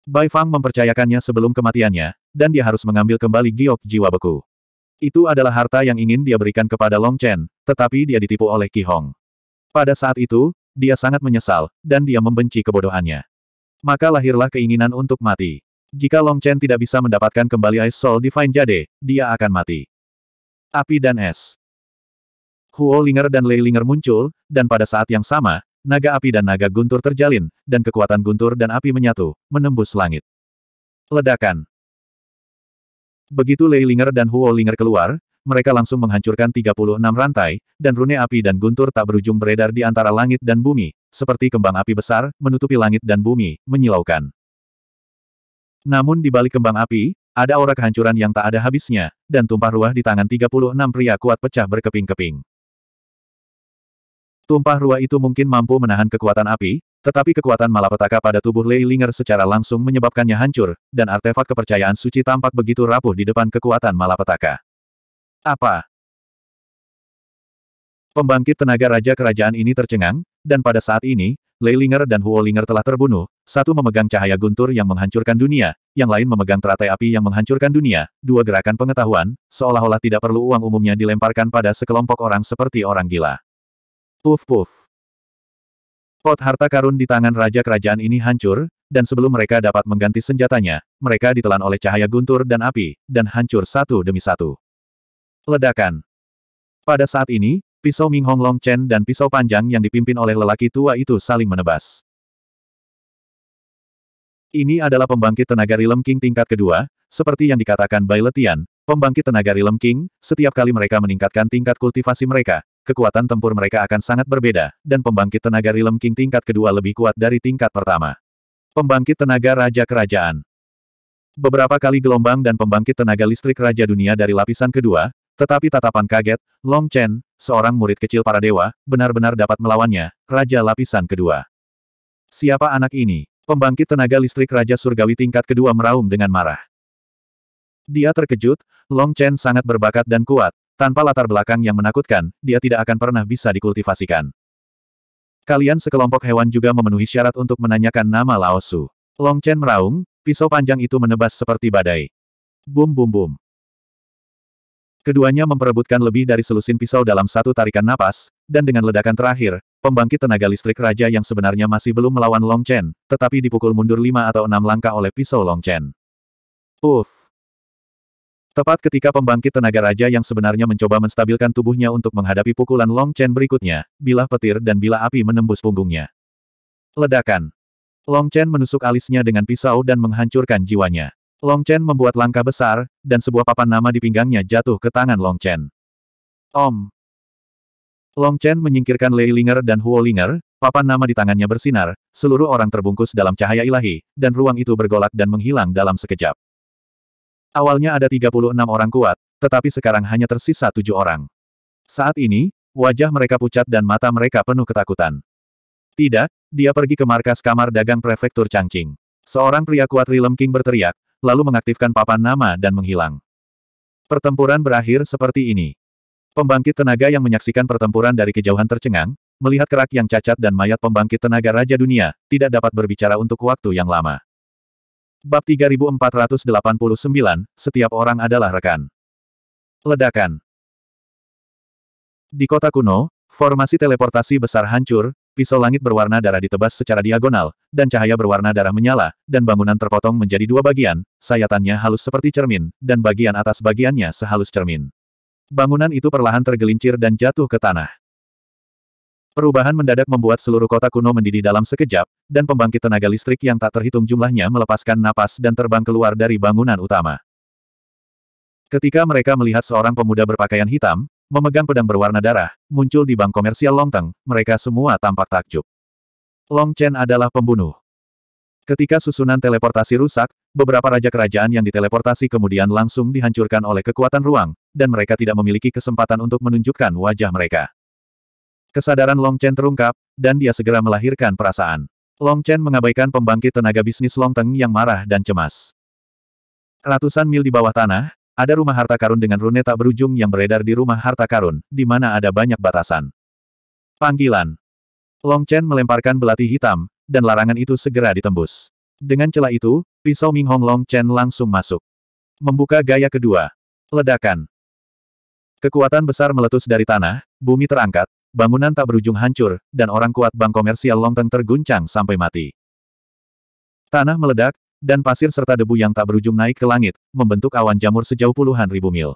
Bai Fang mempercayakannya sebelum kematiannya, dan dia harus mengambil kembali giok jiwa beku. Itu adalah harta yang ingin dia berikan kepada Long Chen, tetapi dia ditipu oleh Ki Hong. Pada saat itu, dia sangat menyesal, dan dia membenci kebodohannya. Maka lahirlah keinginan untuk mati. Jika Long Chen tidak bisa mendapatkan kembali Ice Soul Divine Jade, dia akan mati. Api dan es. Huo Linger dan Lei Linger muncul, dan pada saat yang sama, naga api dan naga guntur terjalin, dan kekuatan guntur dan api menyatu, menembus langit. Ledakan. Begitu Lei Linger dan Huo Linger keluar, mereka langsung menghancurkan 36 rantai, dan rune api dan guntur tak berujung beredar di antara langit dan bumi, seperti kembang api besar, menutupi langit dan bumi, menyilaukan. Namun di balik kembang api, ada aura kehancuran yang tak ada habisnya, dan tumpah ruah di tangan 36 pria kuat pecah berkeping-keping. Tumpah ruah itu mungkin mampu menahan kekuatan api, tetapi kekuatan malapetaka pada tubuh Lei Linger secara langsung menyebabkannya hancur, dan artefak kepercayaan suci tampak begitu rapuh di depan kekuatan malapetaka. Apa? Pembangkit tenaga Raja Kerajaan ini tercengang, dan pada saat ini, Leilinger dan Huolinger telah terbunuh, satu memegang cahaya guntur yang menghancurkan dunia, yang lain memegang teratai api yang menghancurkan dunia, dua gerakan pengetahuan, seolah-olah tidak perlu uang umumnya dilemparkan pada sekelompok orang seperti orang gila. Puf puf. Pot harta karun di tangan raja kerajaan ini hancur, dan sebelum mereka dapat mengganti senjatanya, mereka ditelan oleh cahaya guntur dan api, dan hancur satu demi satu. Ledakan. Pada saat ini, Pisau Ming Hong Long Chen dan pisau panjang yang dipimpin oleh lelaki tua itu saling menebas. Ini adalah pembangkit tenaga Rilem King tingkat kedua, seperti yang dikatakan Bai Letian, pembangkit tenaga Rilem King, setiap kali mereka meningkatkan tingkat kultivasi mereka, kekuatan tempur mereka akan sangat berbeda, dan pembangkit tenaga Rilem King tingkat kedua lebih kuat dari tingkat pertama. Pembangkit tenaga Raja Kerajaan Beberapa kali gelombang dan pembangkit tenaga listrik Raja Dunia dari lapisan kedua, tetapi tatapan kaget, Long Chen, seorang murid kecil para dewa, benar-benar dapat melawannya, Raja Lapisan Kedua. Siapa anak ini? Pembangkit tenaga listrik Raja Surgawi tingkat kedua meraung dengan marah. Dia terkejut, Long Chen sangat berbakat dan kuat, tanpa latar belakang yang menakutkan, dia tidak akan pernah bisa dikultivasikan. Kalian sekelompok hewan juga memenuhi syarat untuk menanyakan nama Laosu. Long Chen meraung, pisau panjang itu menebas seperti badai. Bum bum bum. Keduanya memperebutkan lebih dari selusin pisau dalam satu tarikan napas, dan dengan ledakan terakhir, pembangkit tenaga listrik raja yang sebenarnya masih belum melawan Long Chen, tetapi dipukul mundur lima atau enam langkah oleh pisau Long Chen. Uff! Tepat ketika pembangkit tenaga raja yang sebenarnya mencoba menstabilkan tubuhnya untuk menghadapi pukulan Long Chen berikutnya, bilah petir dan bilah api menembus punggungnya. Ledakan! Long Chen menusuk alisnya dengan pisau dan menghancurkan jiwanya. Long Chen membuat langkah besar, dan sebuah papan nama di pinggangnya jatuh ke tangan Long Chen. Om. Long Chen menyingkirkan Lei Linger dan Huo Linger, papan nama di tangannya bersinar, seluruh orang terbungkus dalam cahaya ilahi, dan ruang itu bergolak dan menghilang dalam sekejap. Awalnya ada 36 orang kuat, tetapi sekarang hanya tersisa tujuh orang. Saat ini, wajah mereka pucat dan mata mereka penuh ketakutan. Tidak, dia pergi ke markas kamar dagang prefektur Changqing. Seorang pria kuat Rilem King berteriak, lalu mengaktifkan papan nama dan menghilang. Pertempuran berakhir seperti ini. Pembangkit tenaga yang menyaksikan pertempuran dari kejauhan tercengang, melihat kerak yang cacat dan mayat pembangkit tenaga Raja Dunia, tidak dapat berbicara untuk waktu yang lama. Bab 3489, Setiap orang adalah rekan. Ledakan Di kota kuno, formasi teleportasi besar hancur, pisau langit berwarna darah ditebas secara diagonal, dan cahaya berwarna darah menyala, dan bangunan terpotong menjadi dua bagian, sayatannya halus seperti cermin, dan bagian atas bagiannya sehalus cermin. Bangunan itu perlahan tergelincir dan jatuh ke tanah. Perubahan mendadak membuat seluruh kota kuno mendidih dalam sekejap, dan pembangkit tenaga listrik yang tak terhitung jumlahnya melepaskan napas dan terbang keluar dari bangunan utama. Ketika mereka melihat seorang pemuda berpakaian hitam, memegang pedang berwarna darah, muncul di bank komersial Longteng, mereka semua tampak takjub. Long Chen adalah pembunuh. Ketika susunan teleportasi rusak, beberapa raja kerajaan yang diteleportasi kemudian langsung dihancurkan oleh kekuatan ruang, dan mereka tidak memiliki kesempatan untuk menunjukkan wajah mereka. Kesadaran Long Chen terungkap, dan dia segera melahirkan perasaan. Long Chen mengabaikan pembangkit tenaga bisnis Long Teng yang marah dan cemas. Ratusan mil di bawah tanah, ada rumah harta karun dengan rune tak berujung yang beredar di rumah harta karun, di mana ada banyak batasan. Panggilan. Long Chen melemparkan belati hitam, dan larangan itu segera ditembus. Dengan celah itu, pisau Ming Hong Long Chen langsung masuk. Membuka gaya kedua. Ledakan. Kekuatan besar meletus dari tanah, bumi terangkat, bangunan tak berujung hancur, dan orang kuat bank komersial Longteng terguncang sampai mati. Tanah meledak, dan pasir serta debu yang tak berujung naik ke langit, membentuk awan jamur sejauh puluhan ribu mil.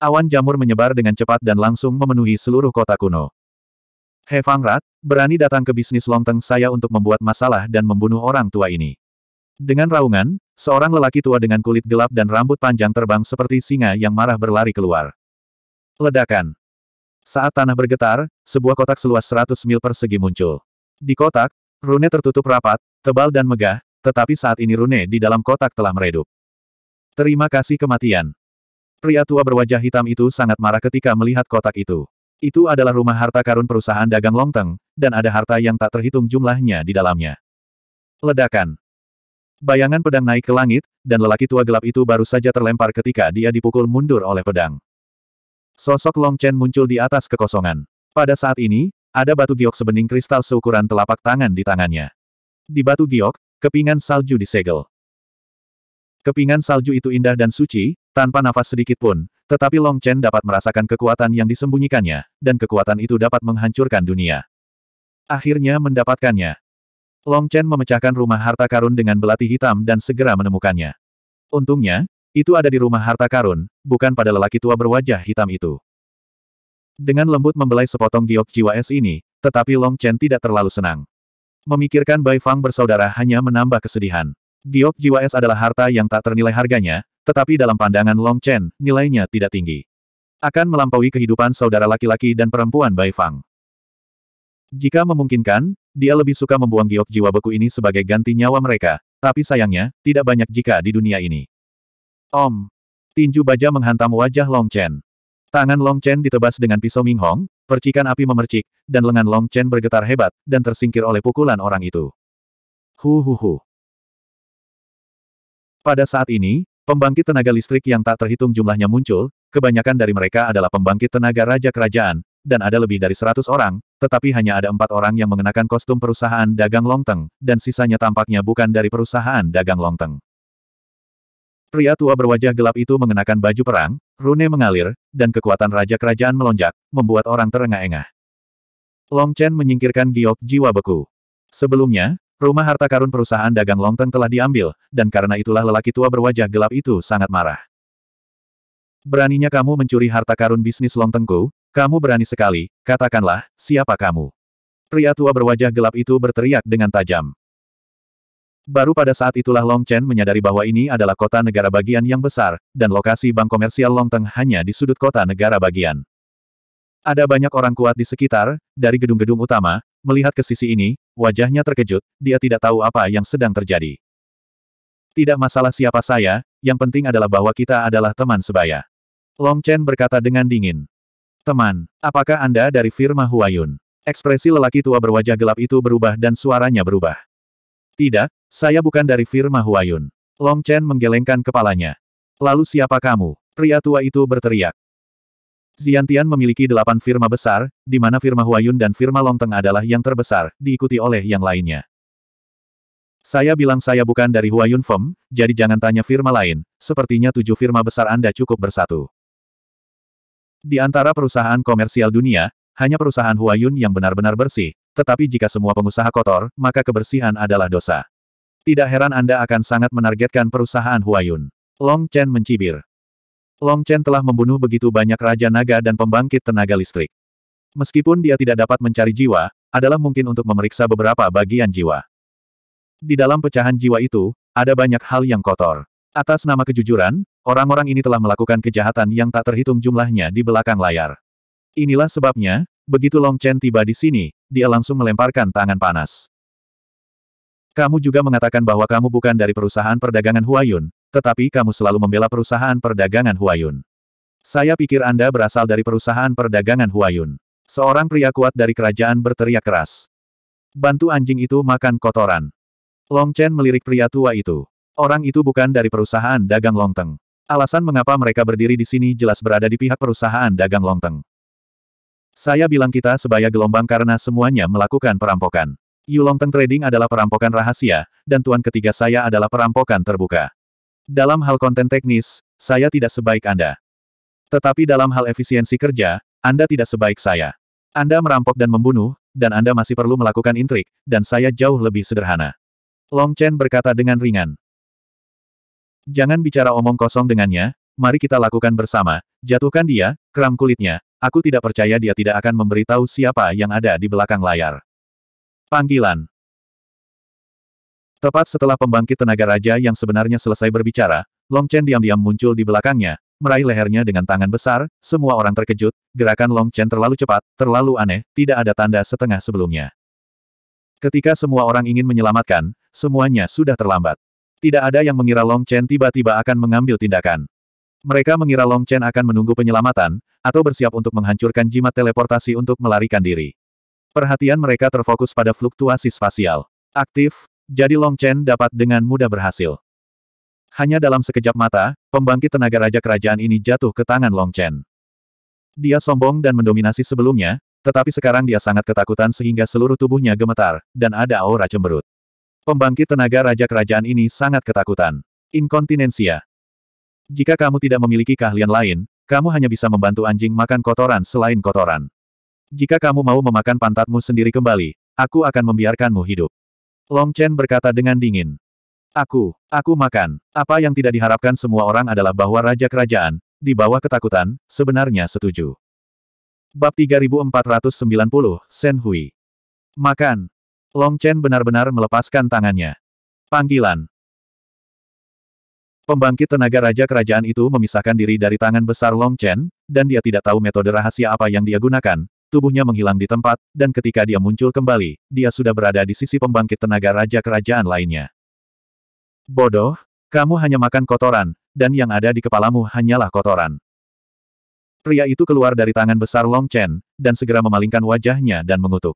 Awan jamur menyebar dengan cepat dan langsung memenuhi seluruh kota kuno. He Fangrat, berani datang ke bisnis lonteng saya untuk membuat masalah dan membunuh orang tua ini. Dengan raungan, seorang lelaki tua dengan kulit gelap dan rambut panjang terbang seperti singa yang marah berlari keluar. Ledakan. Saat tanah bergetar, sebuah kotak seluas 100 mil persegi muncul. Di kotak, rune tertutup rapat, tebal dan megah, tetapi saat ini rune di dalam kotak telah meredup. Terima kasih kematian. Pria tua berwajah hitam itu sangat marah ketika melihat kotak itu. Itu adalah rumah harta karun perusahaan dagang Longteng, dan ada harta yang tak terhitung jumlahnya di dalamnya. Ledakan. Bayangan pedang naik ke langit, dan lelaki tua gelap itu baru saja terlempar ketika dia dipukul mundur oleh pedang. Sosok Long Chen muncul di atas kekosongan. Pada saat ini, ada batu giok sebening kristal seukuran telapak tangan di tangannya. Di batu giok, Kepingan salju disegel. Kepingan salju itu indah dan suci, tanpa nafas sedikit pun, tetapi Long Chen dapat merasakan kekuatan yang disembunyikannya, dan kekuatan itu dapat menghancurkan dunia. Akhirnya mendapatkannya. Long Chen memecahkan rumah harta karun dengan belati hitam dan segera menemukannya. Untungnya, itu ada di rumah harta karun, bukan pada lelaki tua berwajah hitam itu. Dengan lembut membelai sepotong giok jiwa es ini, tetapi Long Chen tidak terlalu senang. Memikirkan Bai Fang bersaudara hanya menambah kesedihan. Giok Jiwa Es adalah harta yang tak ternilai harganya, tetapi dalam pandangan Long Chen, nilainya tidak tinggi. Akan melampaui kehidupan saudara laki-laki dan perempuan Bai Fang. Jika memungkinkan, dia lebih suka membuang giok jiwa beku ini sebagai ganti nyawa mereka, tapi sayangnya, tidak banyak jika di dunia ini. Om! Tinju baja menghantam wajah Long Chen. Tangan Long Chen ditebas dengan pisau Ming Hong, percikan api memercik, dan lengan Long Chen bergetar hebat, dan tersingkir oleh pukulan orang itu. Hu hu hu. Pada saat ini, pembangkit tenaga listrik yang tak terhitung jumlahnya muncul, kebanyakan dari mereka adalah pembangkit tenaga raja kerajaan, dan ada lebih dari seratus orang, tetapi hanya ada empat orang yang mengenakan kostum perusahaan dagang Long Teng, dan sisanya tampaknya bukan dari perusahaan dagang Long Teng. Pria tua berwajah gelap itu mengenakan baju perang, rune mengalir, dan kekuatan raja kerajaan melonjak, membuat orang terengah-engah. Long Chen menyingkirkan giok jiwa beku. Sebelumnya, rumah harta karun perusahaan dagang Long Teng telah diambil, dan karena itulah lelaki tua berwajah gelap itu sangat marah. Beraninya kamu mencuri harta karun bisnis Long Tengku, kamu berani sekali, katakanlah, siapa kamu? Pria tua berwajah gelap itu berteriak dengan tajam. Baru pada saat itulah Long Chen menyadari bahwa ini adalah kota negara bagian yang besar, dan lokasi bank komersial Long Teng hanya di sudut kota negara bagian. Ada banyak orang kuat di sekitar, dari gedung-gedung utama, melihat ke sisi ini, wajahnya terkejut, dia tidak tahu apa yang sedang terjadi. Tidak masalah siapa saya, yang penting adalah bahwa kita adalah teman sebaya. Long Chen berkata dengan dingin. Teman, apakah Anda dari firma Huayun? Ekspresi lelaki tua berwajah gelap itu berubah dan suaranya berubah. Tidak, saya bukan dari firma Huayun. Long Chen menggelengkan kepalanya. Lalu siapa kamu? Pria tua itu berteriak. Xiantian memiliki delapan firma besar, di mana firma Huayun dan firma Longteng adalah yang terbesar, diikuti oleh yang lainnya. Saya bilang saya bukan dari Huayun Firm, jadi jangan tanya firma lain, sepertinya tujuh firma besar Anda cukup bersatu. Di antara perusahaan komersial dunia, hanya perusahaan Huayun yang benar-benar bersih, tetapi jika semua pengusaha kotor, maka kebersihan adalah dosa. Tidak heran Anda akan sangat menargetkan perusahaan Huayun. Long Chen mencibir. Long Chen telah membunuh begitu banyak Raja Naga dan pembangkit tenaga listrik. Meskipun dia tidak dapat mencari jiwa, adalah mungkin untuk memeriksa beberapa bagian jiwa. Di dalam pecahan jiwa itu, ada banyak hal yang kotor. Atas nama kejujuran, orang-orang ini telah melakukan kejahatan yang tak terhitung jumlahnya di belakang layar. Inilah sebabnya, begitu Long Chen tiba di sini, dia langsung melemparkan tangan panas. Kamu juga mengatakan bahwa kamu bukan dari perusahaan perdagangan Huayun, tetapi kamu selalu membela perusahaan perdagangan Huayun. Saya pikir Anda berasal dari perusahaan perdagangan Huayun. Seorang pria kuat dari kerajaan berteriak keras. Bantu anjing itu makan kotoran. Long Chen melirik pria tua itu. Orang itu bukan dari perusahaan dagang Longteng. Alasan mengapa mereka berdiri di sini jelas berada di pihak perusahaan dagang Longteng. Saya bilang kita sebaya gelombang karena semuanya melakukan perampokan. Yulongteng Trading adalah perampokan rahasia, dan tuan ketiga saya adalah perampokan terbuka. Dalam hal konten teknis, saya tidak sebaik Anda. Tetapi dalam hal efisiensi kerja, Anda tidak sebaik saya. Anda merampok dan membunuh, dan Anda masih perlu melakukan intrik, dan saya jauh lebih sederhana. Long Chen berkata dengan ringan. Jangan bicara omong kosong dengannya, mari kita lakukan bersama, jatuhkan dia, kram kulitnya, Aku tidak percaya dia tidak akan memberitahu siapa yang ada di belakang layar. Panggilan Tepat setelah pembangkit tenaga raja yang sebenarnya selesai berbicara, Long Chen diam-diam muncul di belakangnya, meraih lehernya dengan tangan besar, semua orang terkejut, gerakan Long Chen terlalu cepat, terlalu aneh, tidak ada tanda setengah sebelumnya. Ketika semua orang ingin menyelamatkan, semuanya sudah terlambat. Tidak ada yang mengira Long Chen tiba-tiba akan mengambil tindakan. Mereka mengira Long Chen akan menunggu penyelamatan, atau bersiap untuk menghancurkan jimat teleportasi untuk melarikan diri. Perhatian mereka terfokus pada fluktuasi spasial. Aktif, jadi Long Chen dapat dengan mudah berhasil. Hanya dalam sekejap mata, pembangkit tenaga raja kerajaan ini jatuh ke tangan Long Chen. Dia sombong dan mendominasi sebelumnya, tetapi sekarang dia sangat ketakutan sehingga seluruh tubuhnya gemetar, dan ada aura cemberut. Pembangkit tenaga raja kerajaan ini sangat ketakutan. Inkontinensia, jika kamu tidak memiliki keahlian lain, kamu hanya bisa membantu anjing makan kotoran selain kotoran. Jika kamu mau memakan pantatmu sendiri kembali, aku akan membiarkanmu hidup. Long Chen berkata dengan dingin. Aku, aku makan. Apa yang tidak diharapkan semua orang adalah bahwa Raja Kerajaan, di bawah ketakutan, sebenarnya setuju. Bab 3490, Sen Hui. Makan. Long Chen benar-benar melepaskan tangannya. Panggilan, Pembangkit tenaga Raja Kerajaan itu memisahkan diri dari tangan besar Long Chen, dan dia tidak tahu metode rahasia apa yang dia gunakan, tubuhnya menghilang di tempat, dan ketika dia muncul kembali, dia sudah berada di sisi pembangkit tenaga Raja Kerajaan lainnya. Bodoh, kamu hanya makan kotoran, dan yang ada di kepalamu hanyalah kotoran. Pria itu keluar dari tangan besar Long Chen, dan segera memalingkan wajahnya dan mengutuk.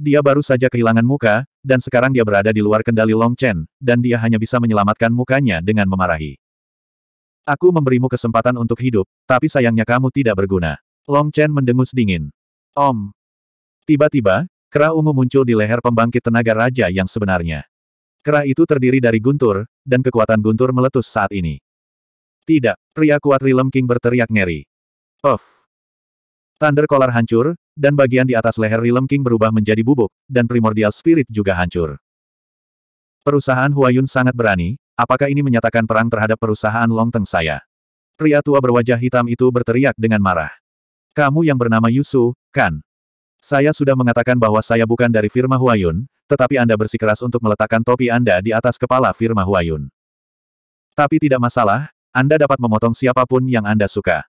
Dia baru saja kehilangan muka, dan sekarang dia berada di luar kendali Long Chen, dan dia hanya bisa menyelamatkan mukanya dengan memarahi. Aku memberimu kesempatan untuk hidup, tapi sayangnya kamu tidak berguna. Long Chen mendengus dingin. Om. Tiba-tiba, kera ungu muncul di leher pembangkit tenaga raja yang sebenarnya. Kera itu terdiri dari guntur, dan kekuatan guntur meletus saat ini. Tidak, pria kuat Rilem King berteriak ngeri. Of. Thunder Collar hancur, dan bagian di atas leher Rilem King berubah menjadi bubuk, dan Primordial Spirit juga hancur. Perusahaan Huayun sangat berani, apakah ini menyatakan perang terhadap perusahaan Longteng saya? Pria tua berwajah hitam itu berteriak dengan marah. Kamu yang bernama Yusu, kan? Saya sudah mengatakan bahwa saya bukan dari firma Huayun, tetapi Anda bersikeras untuk meletakkan topi Anda di atas kepala firma Huayun. Tapi tidak masalah, Anda dapat memotong siapapun yang Anda suka.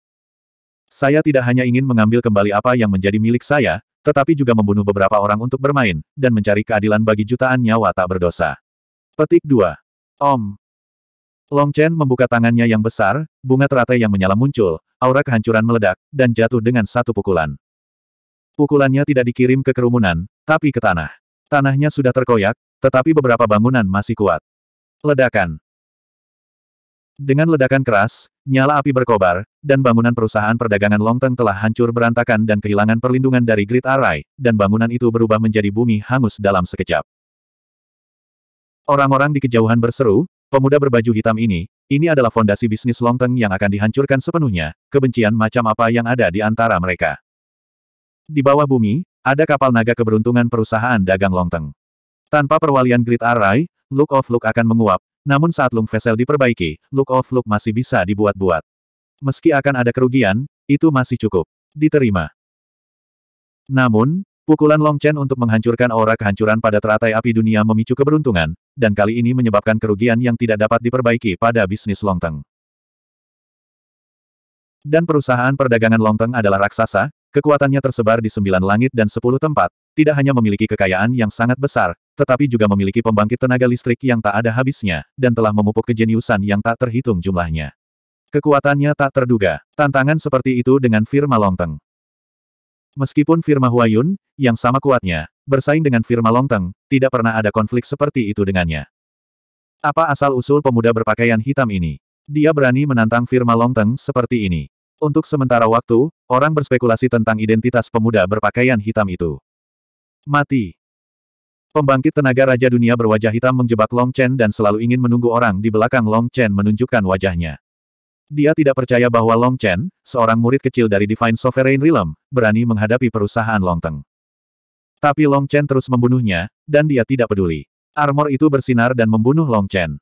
Saya tidak hanya ingin mengambil kembali apa yang menjadi milik saya, tetapi juga membunuh beberapa orang untuk bermain, dan mencari keadilan bagi jutaan nyawa tak berdosa. Petik 2. Om. Long Chen membuka tangannya yang besar, bunga teratai yang menyala muncul, aura kehancuran meledak, dan jatuh dengan satu pukulan. Pukulannya tidak dikirim ke kerumunan, tapi ke tanah. Tanahnya sudah terkoyak, tetapi beberapa bangunan masih kuat. Ledakan. Dengan ledakan keras, Nyala api berkobar, dan bangunan perusahaan perdagangan Longteng telah hancur berantakan dan kehilangan perlindungan dari Grid array. dan bangunan itu berubah menjadi bumi hangus dalam sekejap. Orang-orang di kejauhan berseru, pemuda berbaju hitam ini, ini adalah fondasi bisnis Longteng yang akan dihancurkan sepenuhnya, kebencian macam apa yang ada di antara mereka. Di bawah bumi, ada kapal naga keberuntungan perusahaan dagang Longteng. Tanpa perwalian Grid array, Look of Look akan menguap, namun saat Lung Vessel diperbaiki, Look of Look masih bisa dibuat-buat. Meski akan ada kerugian, itu masih cukup. Diterima. Namun, pukulan Long Chen untuk menghancurkan aura kehancuran pada teratai api dunia memicu keberuntungan, dan kali ini menyebabkan kerugian yang tidak dapat diperbaiki pada bisnis Long Teng. Dan perusahaan perdagangan Long Teng adalah raksasa, kekuatannya tersebar di sembilan langit dan sepuluh tempat, tidak hanya memiliki kekayaan yang sangat besar, tetapi juga memiliki pembangkit tenaga listrik yang tak ada habisnya, dan telah memupuk kejeniusan yang tak terhitung jumlahnya. Kekuatannya tak terduga. Tantangan seperti itu dengan firma Longteng. Meskipun firma Huayun, yang sama kuatnya, bersaing dengan firma Longteng, tidak pernah ada konflik seperti itu dengannya. Apa asal-usul pemuda berpakaian hitam ini? Dia berani menantang firma Longteng seperti ini. Untuk sementara waktu, orang berspekulasi tentang identitas pemuda berpakaian hitam itu. Mati. Pembangkit tenaga Raja Dunia berwajah hitam menjebak Long Chen dan selalu ingin menunggu orang di belakang Long Chen menunjukkan wajahnya. Dia tidak percaya bahwa Long Chen, seorang murid kecil dari Divine Sovereign Realm, berani menghadapi perusahaan Long Teng. Tapi Long Chen terus membunuhnya, dan dia tidak peduli. Armor itu bersinar dan membunuh Long Chen.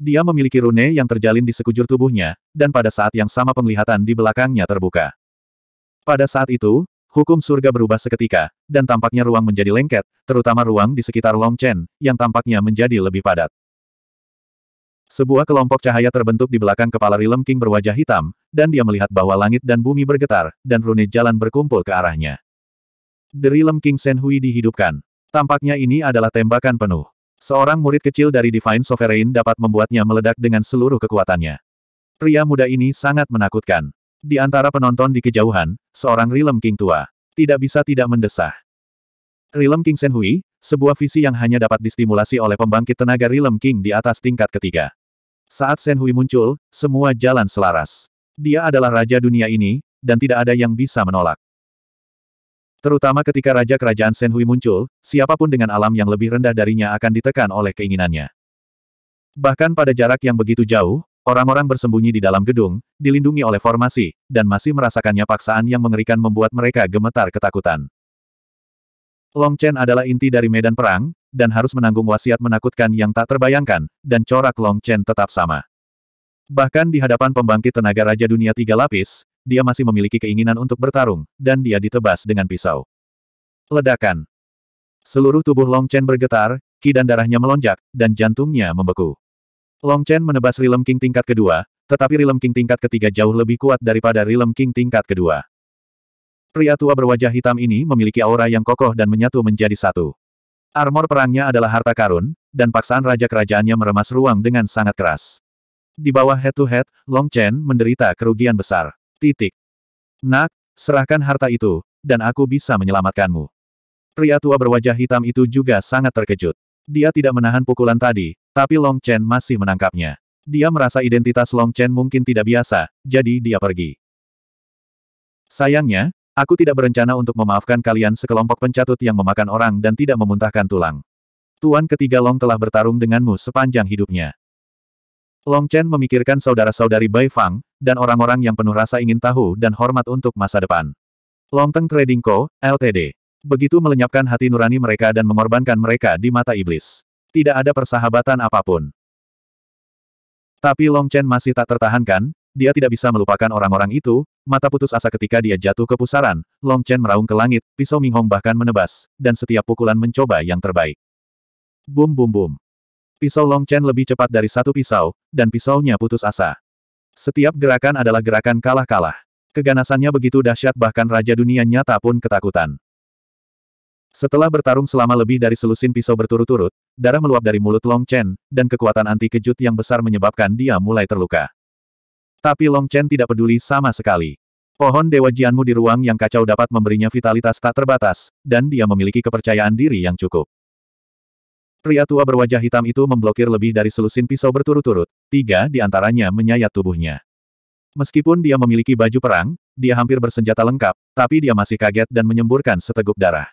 Dia memiliki rune yang terjalin di sekujur tubuhnya, dan pada saat yang sama penglihatan di belakangnya terbuka. Pada saat itu, Hukum surga berubah seketika, dan tampaknya ruang menjadi lengket, terutama ruang di sekitar Long Chen, yang tampaknya menjadi lebih padat. Sebuah kelompok cahaya terbentuk di belakang kepala Rilem King berwajah hitam, dan dia melihat bahwa langit dan bumi bergetar, dan rune jalan berkumpul ke arahnya. The Rilem King Hui dihidupkan. Tampaknya ini adalah tembakan penuh. Seorang murid kecil dari Divine Sovereign dapat membuatnya meledak dengan seluruh kekuatannya. Pria muda ini sangat menakutkan. Di antara penonton di kejauhan, seorang Rilem King tua. Tidak bisa tidak mendesah. Rilem King Senhui, sebuah visi yang hanya dapat distimulasi oleh pembangkit tenaga Rilem King di atas tingkat ketiga. Saat Senhui muncul, semua jalan selaras. Dia adalah raja dunia ini, dan tidak ada yang bisa menolak. Terutama ketika Raja Kerajaan Senhui muncul, siapapun dengan alam yang lebih rendah darinya akan ditekan oleh keinginannya. Bahkan pada jarak yang begitu jauh, Orang-orang bersembunyi di dalam gedung, dilindungi oleh formasi, dan masih merasakannya paksaan yang mengerikan membuat mereka gemetar ketakutan. Long Chen adalah inti dari medan perang, dan harus menanggung wasiat menakutkan yang tak terbayangkan, dan corak Long Chen tetap sama. Bahkan di hadapan pembangkit tenaga Raja Dunia Tiga Lapis, dia masih memiliki keinginan untuk bertarung, dan dia ditebas dengan pisau. Ledakan. Seluruh tubuh Long Chen bergetar, ki dan darahnya melonjak, dan jantungnya membeku. Long Chen menebas Rilem King tingkat kedua, tetapi Rilem King tingkat ketiga jauh lebih kuat daripada Rilem King tingkat kedua. Pria tua berwajah hitam ini memiliki aura yang kokoh dan menyatu menjadi satu. Armor perangnya adalah harta karun, dan paksaan raja kerajaannya meremas ruang dengan sangat keras. Di bawah head-to-head, -head, Long Chen menderita kerugian besar. Titik. Nak, serahkan harta itu, dan aku bisa menyelamatkanmu. Pria tua berwajah hitam itu juga sangat terkejut. Dia tidak menahan pukulan tadi, tapi Long Chen masih menangkapnya. Dia merasa identitas Long Chen mungkin tidak biasa, jadi dia pergi. Sayangnya, aku tidak berencana untuk memaafkan kalian sekelompok pencatut yang memakan orang dan tidak memuntahkan tulang. Tuan ketiga Long telah bertarung denganmu sepanjang hidupnya. Long Chen memikirkan saudara-saudari Bai Fang, dan orang-orang yang penuh rasa ingin tahu dan hormat untuk masa depan. Long Teng Trading Co., Ltd. Begitu melenyapkan hati nurani mereka dan mengorbankan mereka di mata iblis. Tidak ada persahabatan apapun. Tapi Long Chen masih tak tertahankan, dia tidak bisa melupakan orang-orang itu, mata putus asa ketika dia jatuh ke pusaran, Long Chen meraung ke langit, pisau Ming Hong bahkan menebas, dan setiap pukulan mencoba yang terbaik. Bum bum bum. Pisau Long Chen lebih cepat dari satu pisau, dan pisaunya putus asa. Setiap gerakan adalah gerakan kalah-kalah. Keganasannya begitu dahsyat bahkan Raja Dunia nyata pun ketakutan. Setelah bertarung selama lebih dari selusin pisau berturut-turut, darah meluap dari mulut Long Chen, dan kekuatan anti kejut yang besar menyebabkan dia mulai terluka. Tapi Long Chen tidak peduli sama sekali. Pohon Dewa Jianmu di ruang yang kacau dapat memberinya vitalitas tak terbatas, dan dia memiliki kepercayaan diri yang cukup. Pria tua berwajah hitam itu memblokir lebih dari selusin pisau berturut-turut, tiga di antaranya menyayat tubuhnya. Meskipun dia memiliki baju perang, dia hampir bersenjata lengkap, tapi dia masih kaget dan menyemburkan seteguk darah.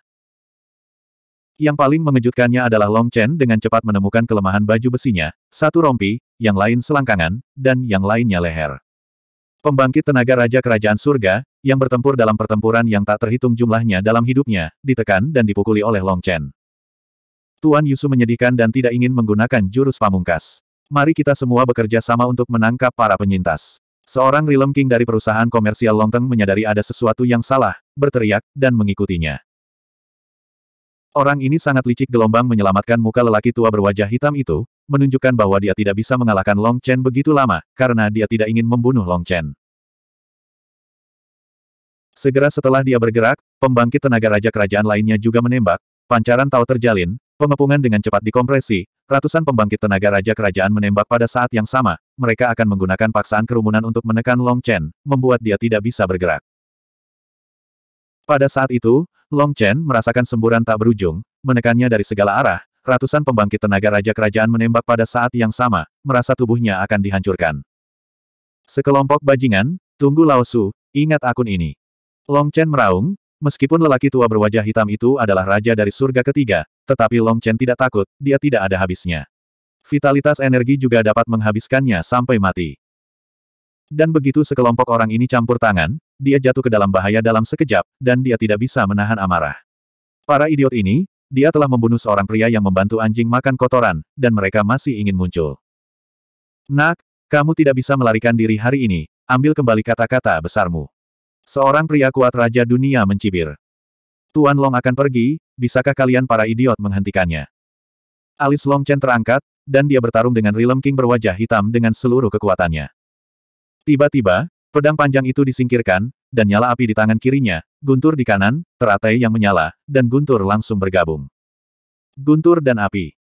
Yang paling mengejutkannya adalah Long Chen dengan cepat menemukan kelemahan baju besinya, satu rompi, yang lain selangkangan, dan yang lainnya leher. Pembangkit tenaga Raja Kerajaan Surga, yang bertempur dalam pertempuran yang tak terhitung jumlahnya dalam hidupnya, ditekan dan dipukuli oleh Long Chen. Tuan Yusu menyedihkan dan tidak ingin menggunakan jurus pamungkas. Mari kita semua bekerja sama untuk menangkap para penyintas. Seorang Rilem King dari perusahaan komersial Longteng menyadari ada sesuatu yang salah, berteriak, dan mengikutinya. Orang ini sangat licik gelombang menyelamatkan muka lelaki tua berwajah hitam itu, menunjukkan bahwa dia tidak bisa mengalahkan Long Chen begitu lama, karena dia tidak ingin membunuh Long Chen. Segera setelah dia bergerak, pembangkit tenaga raja kerajaan lainnya juga menembak, pancaran tahu terjalin, pengepungan dengan cepat dikompresi, ratusan pembangkit tenaga raja kerajaan menembak pada saat yang sama, mereka akan menggunakan paksaan kerumunan untuk menekan Long Chen, membuat dia tidak bisa bergerak. Pada saat itu, Long Chen merasakan semburan tak berujung, menekannya dari segala arah, ratusan pembangkit tenaga raja kerajaan menembak pada saat yang sama, merasa tubuhnya akan dihancurkan. Sekelompok bajingan, tunggu Lao Su, ingat akun ini. Long Chen meraung, meskipun lelaki tua berwajah hitam itu adalah raja dari surga ketiga, tetapi Long Chen tidak takut, dia tidak ada habisnya. Vitalitas energi juga dapat menghabiskannya sampai mati. Dan begitu sekelompok orang ini campur tangan, dia jatuh ke dalam bahaya dalam sekejap, dan dia tidak bisa menahan amarah. Para idiot ini, dia telah membunuh seorang pria yang membantu anjing makan kotoran, dan mereka masih ingin muncul. Nak, kamu tidak bisa melarikan diri hari ini, ambil kembali kata-kata besarmu. Seorang pria kuat Raja Dunia mencibir. Tuan Long akan pergi, bisakah kalian para idiot menghentikannya? Alis Long Chen terangkat, dan dia bertarung dengan Rilem King berwajah hitam dengan seluruh kekuatannya. Tiba-tiba, pedang panjang itu disingkirkan, dan nyala api di tangan kirinya, guntur di kanan, teratai yang menyala, dan guntur langsung bergabung. Guntur dan api.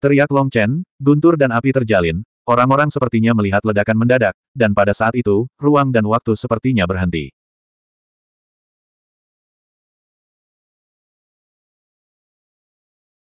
Teriak Long Chen, guntur dan api terjalin, orang-orang sepertinya melihat ledakan mendadak, dan pada saat itu, ruang dan waktu sepertinya berhenti.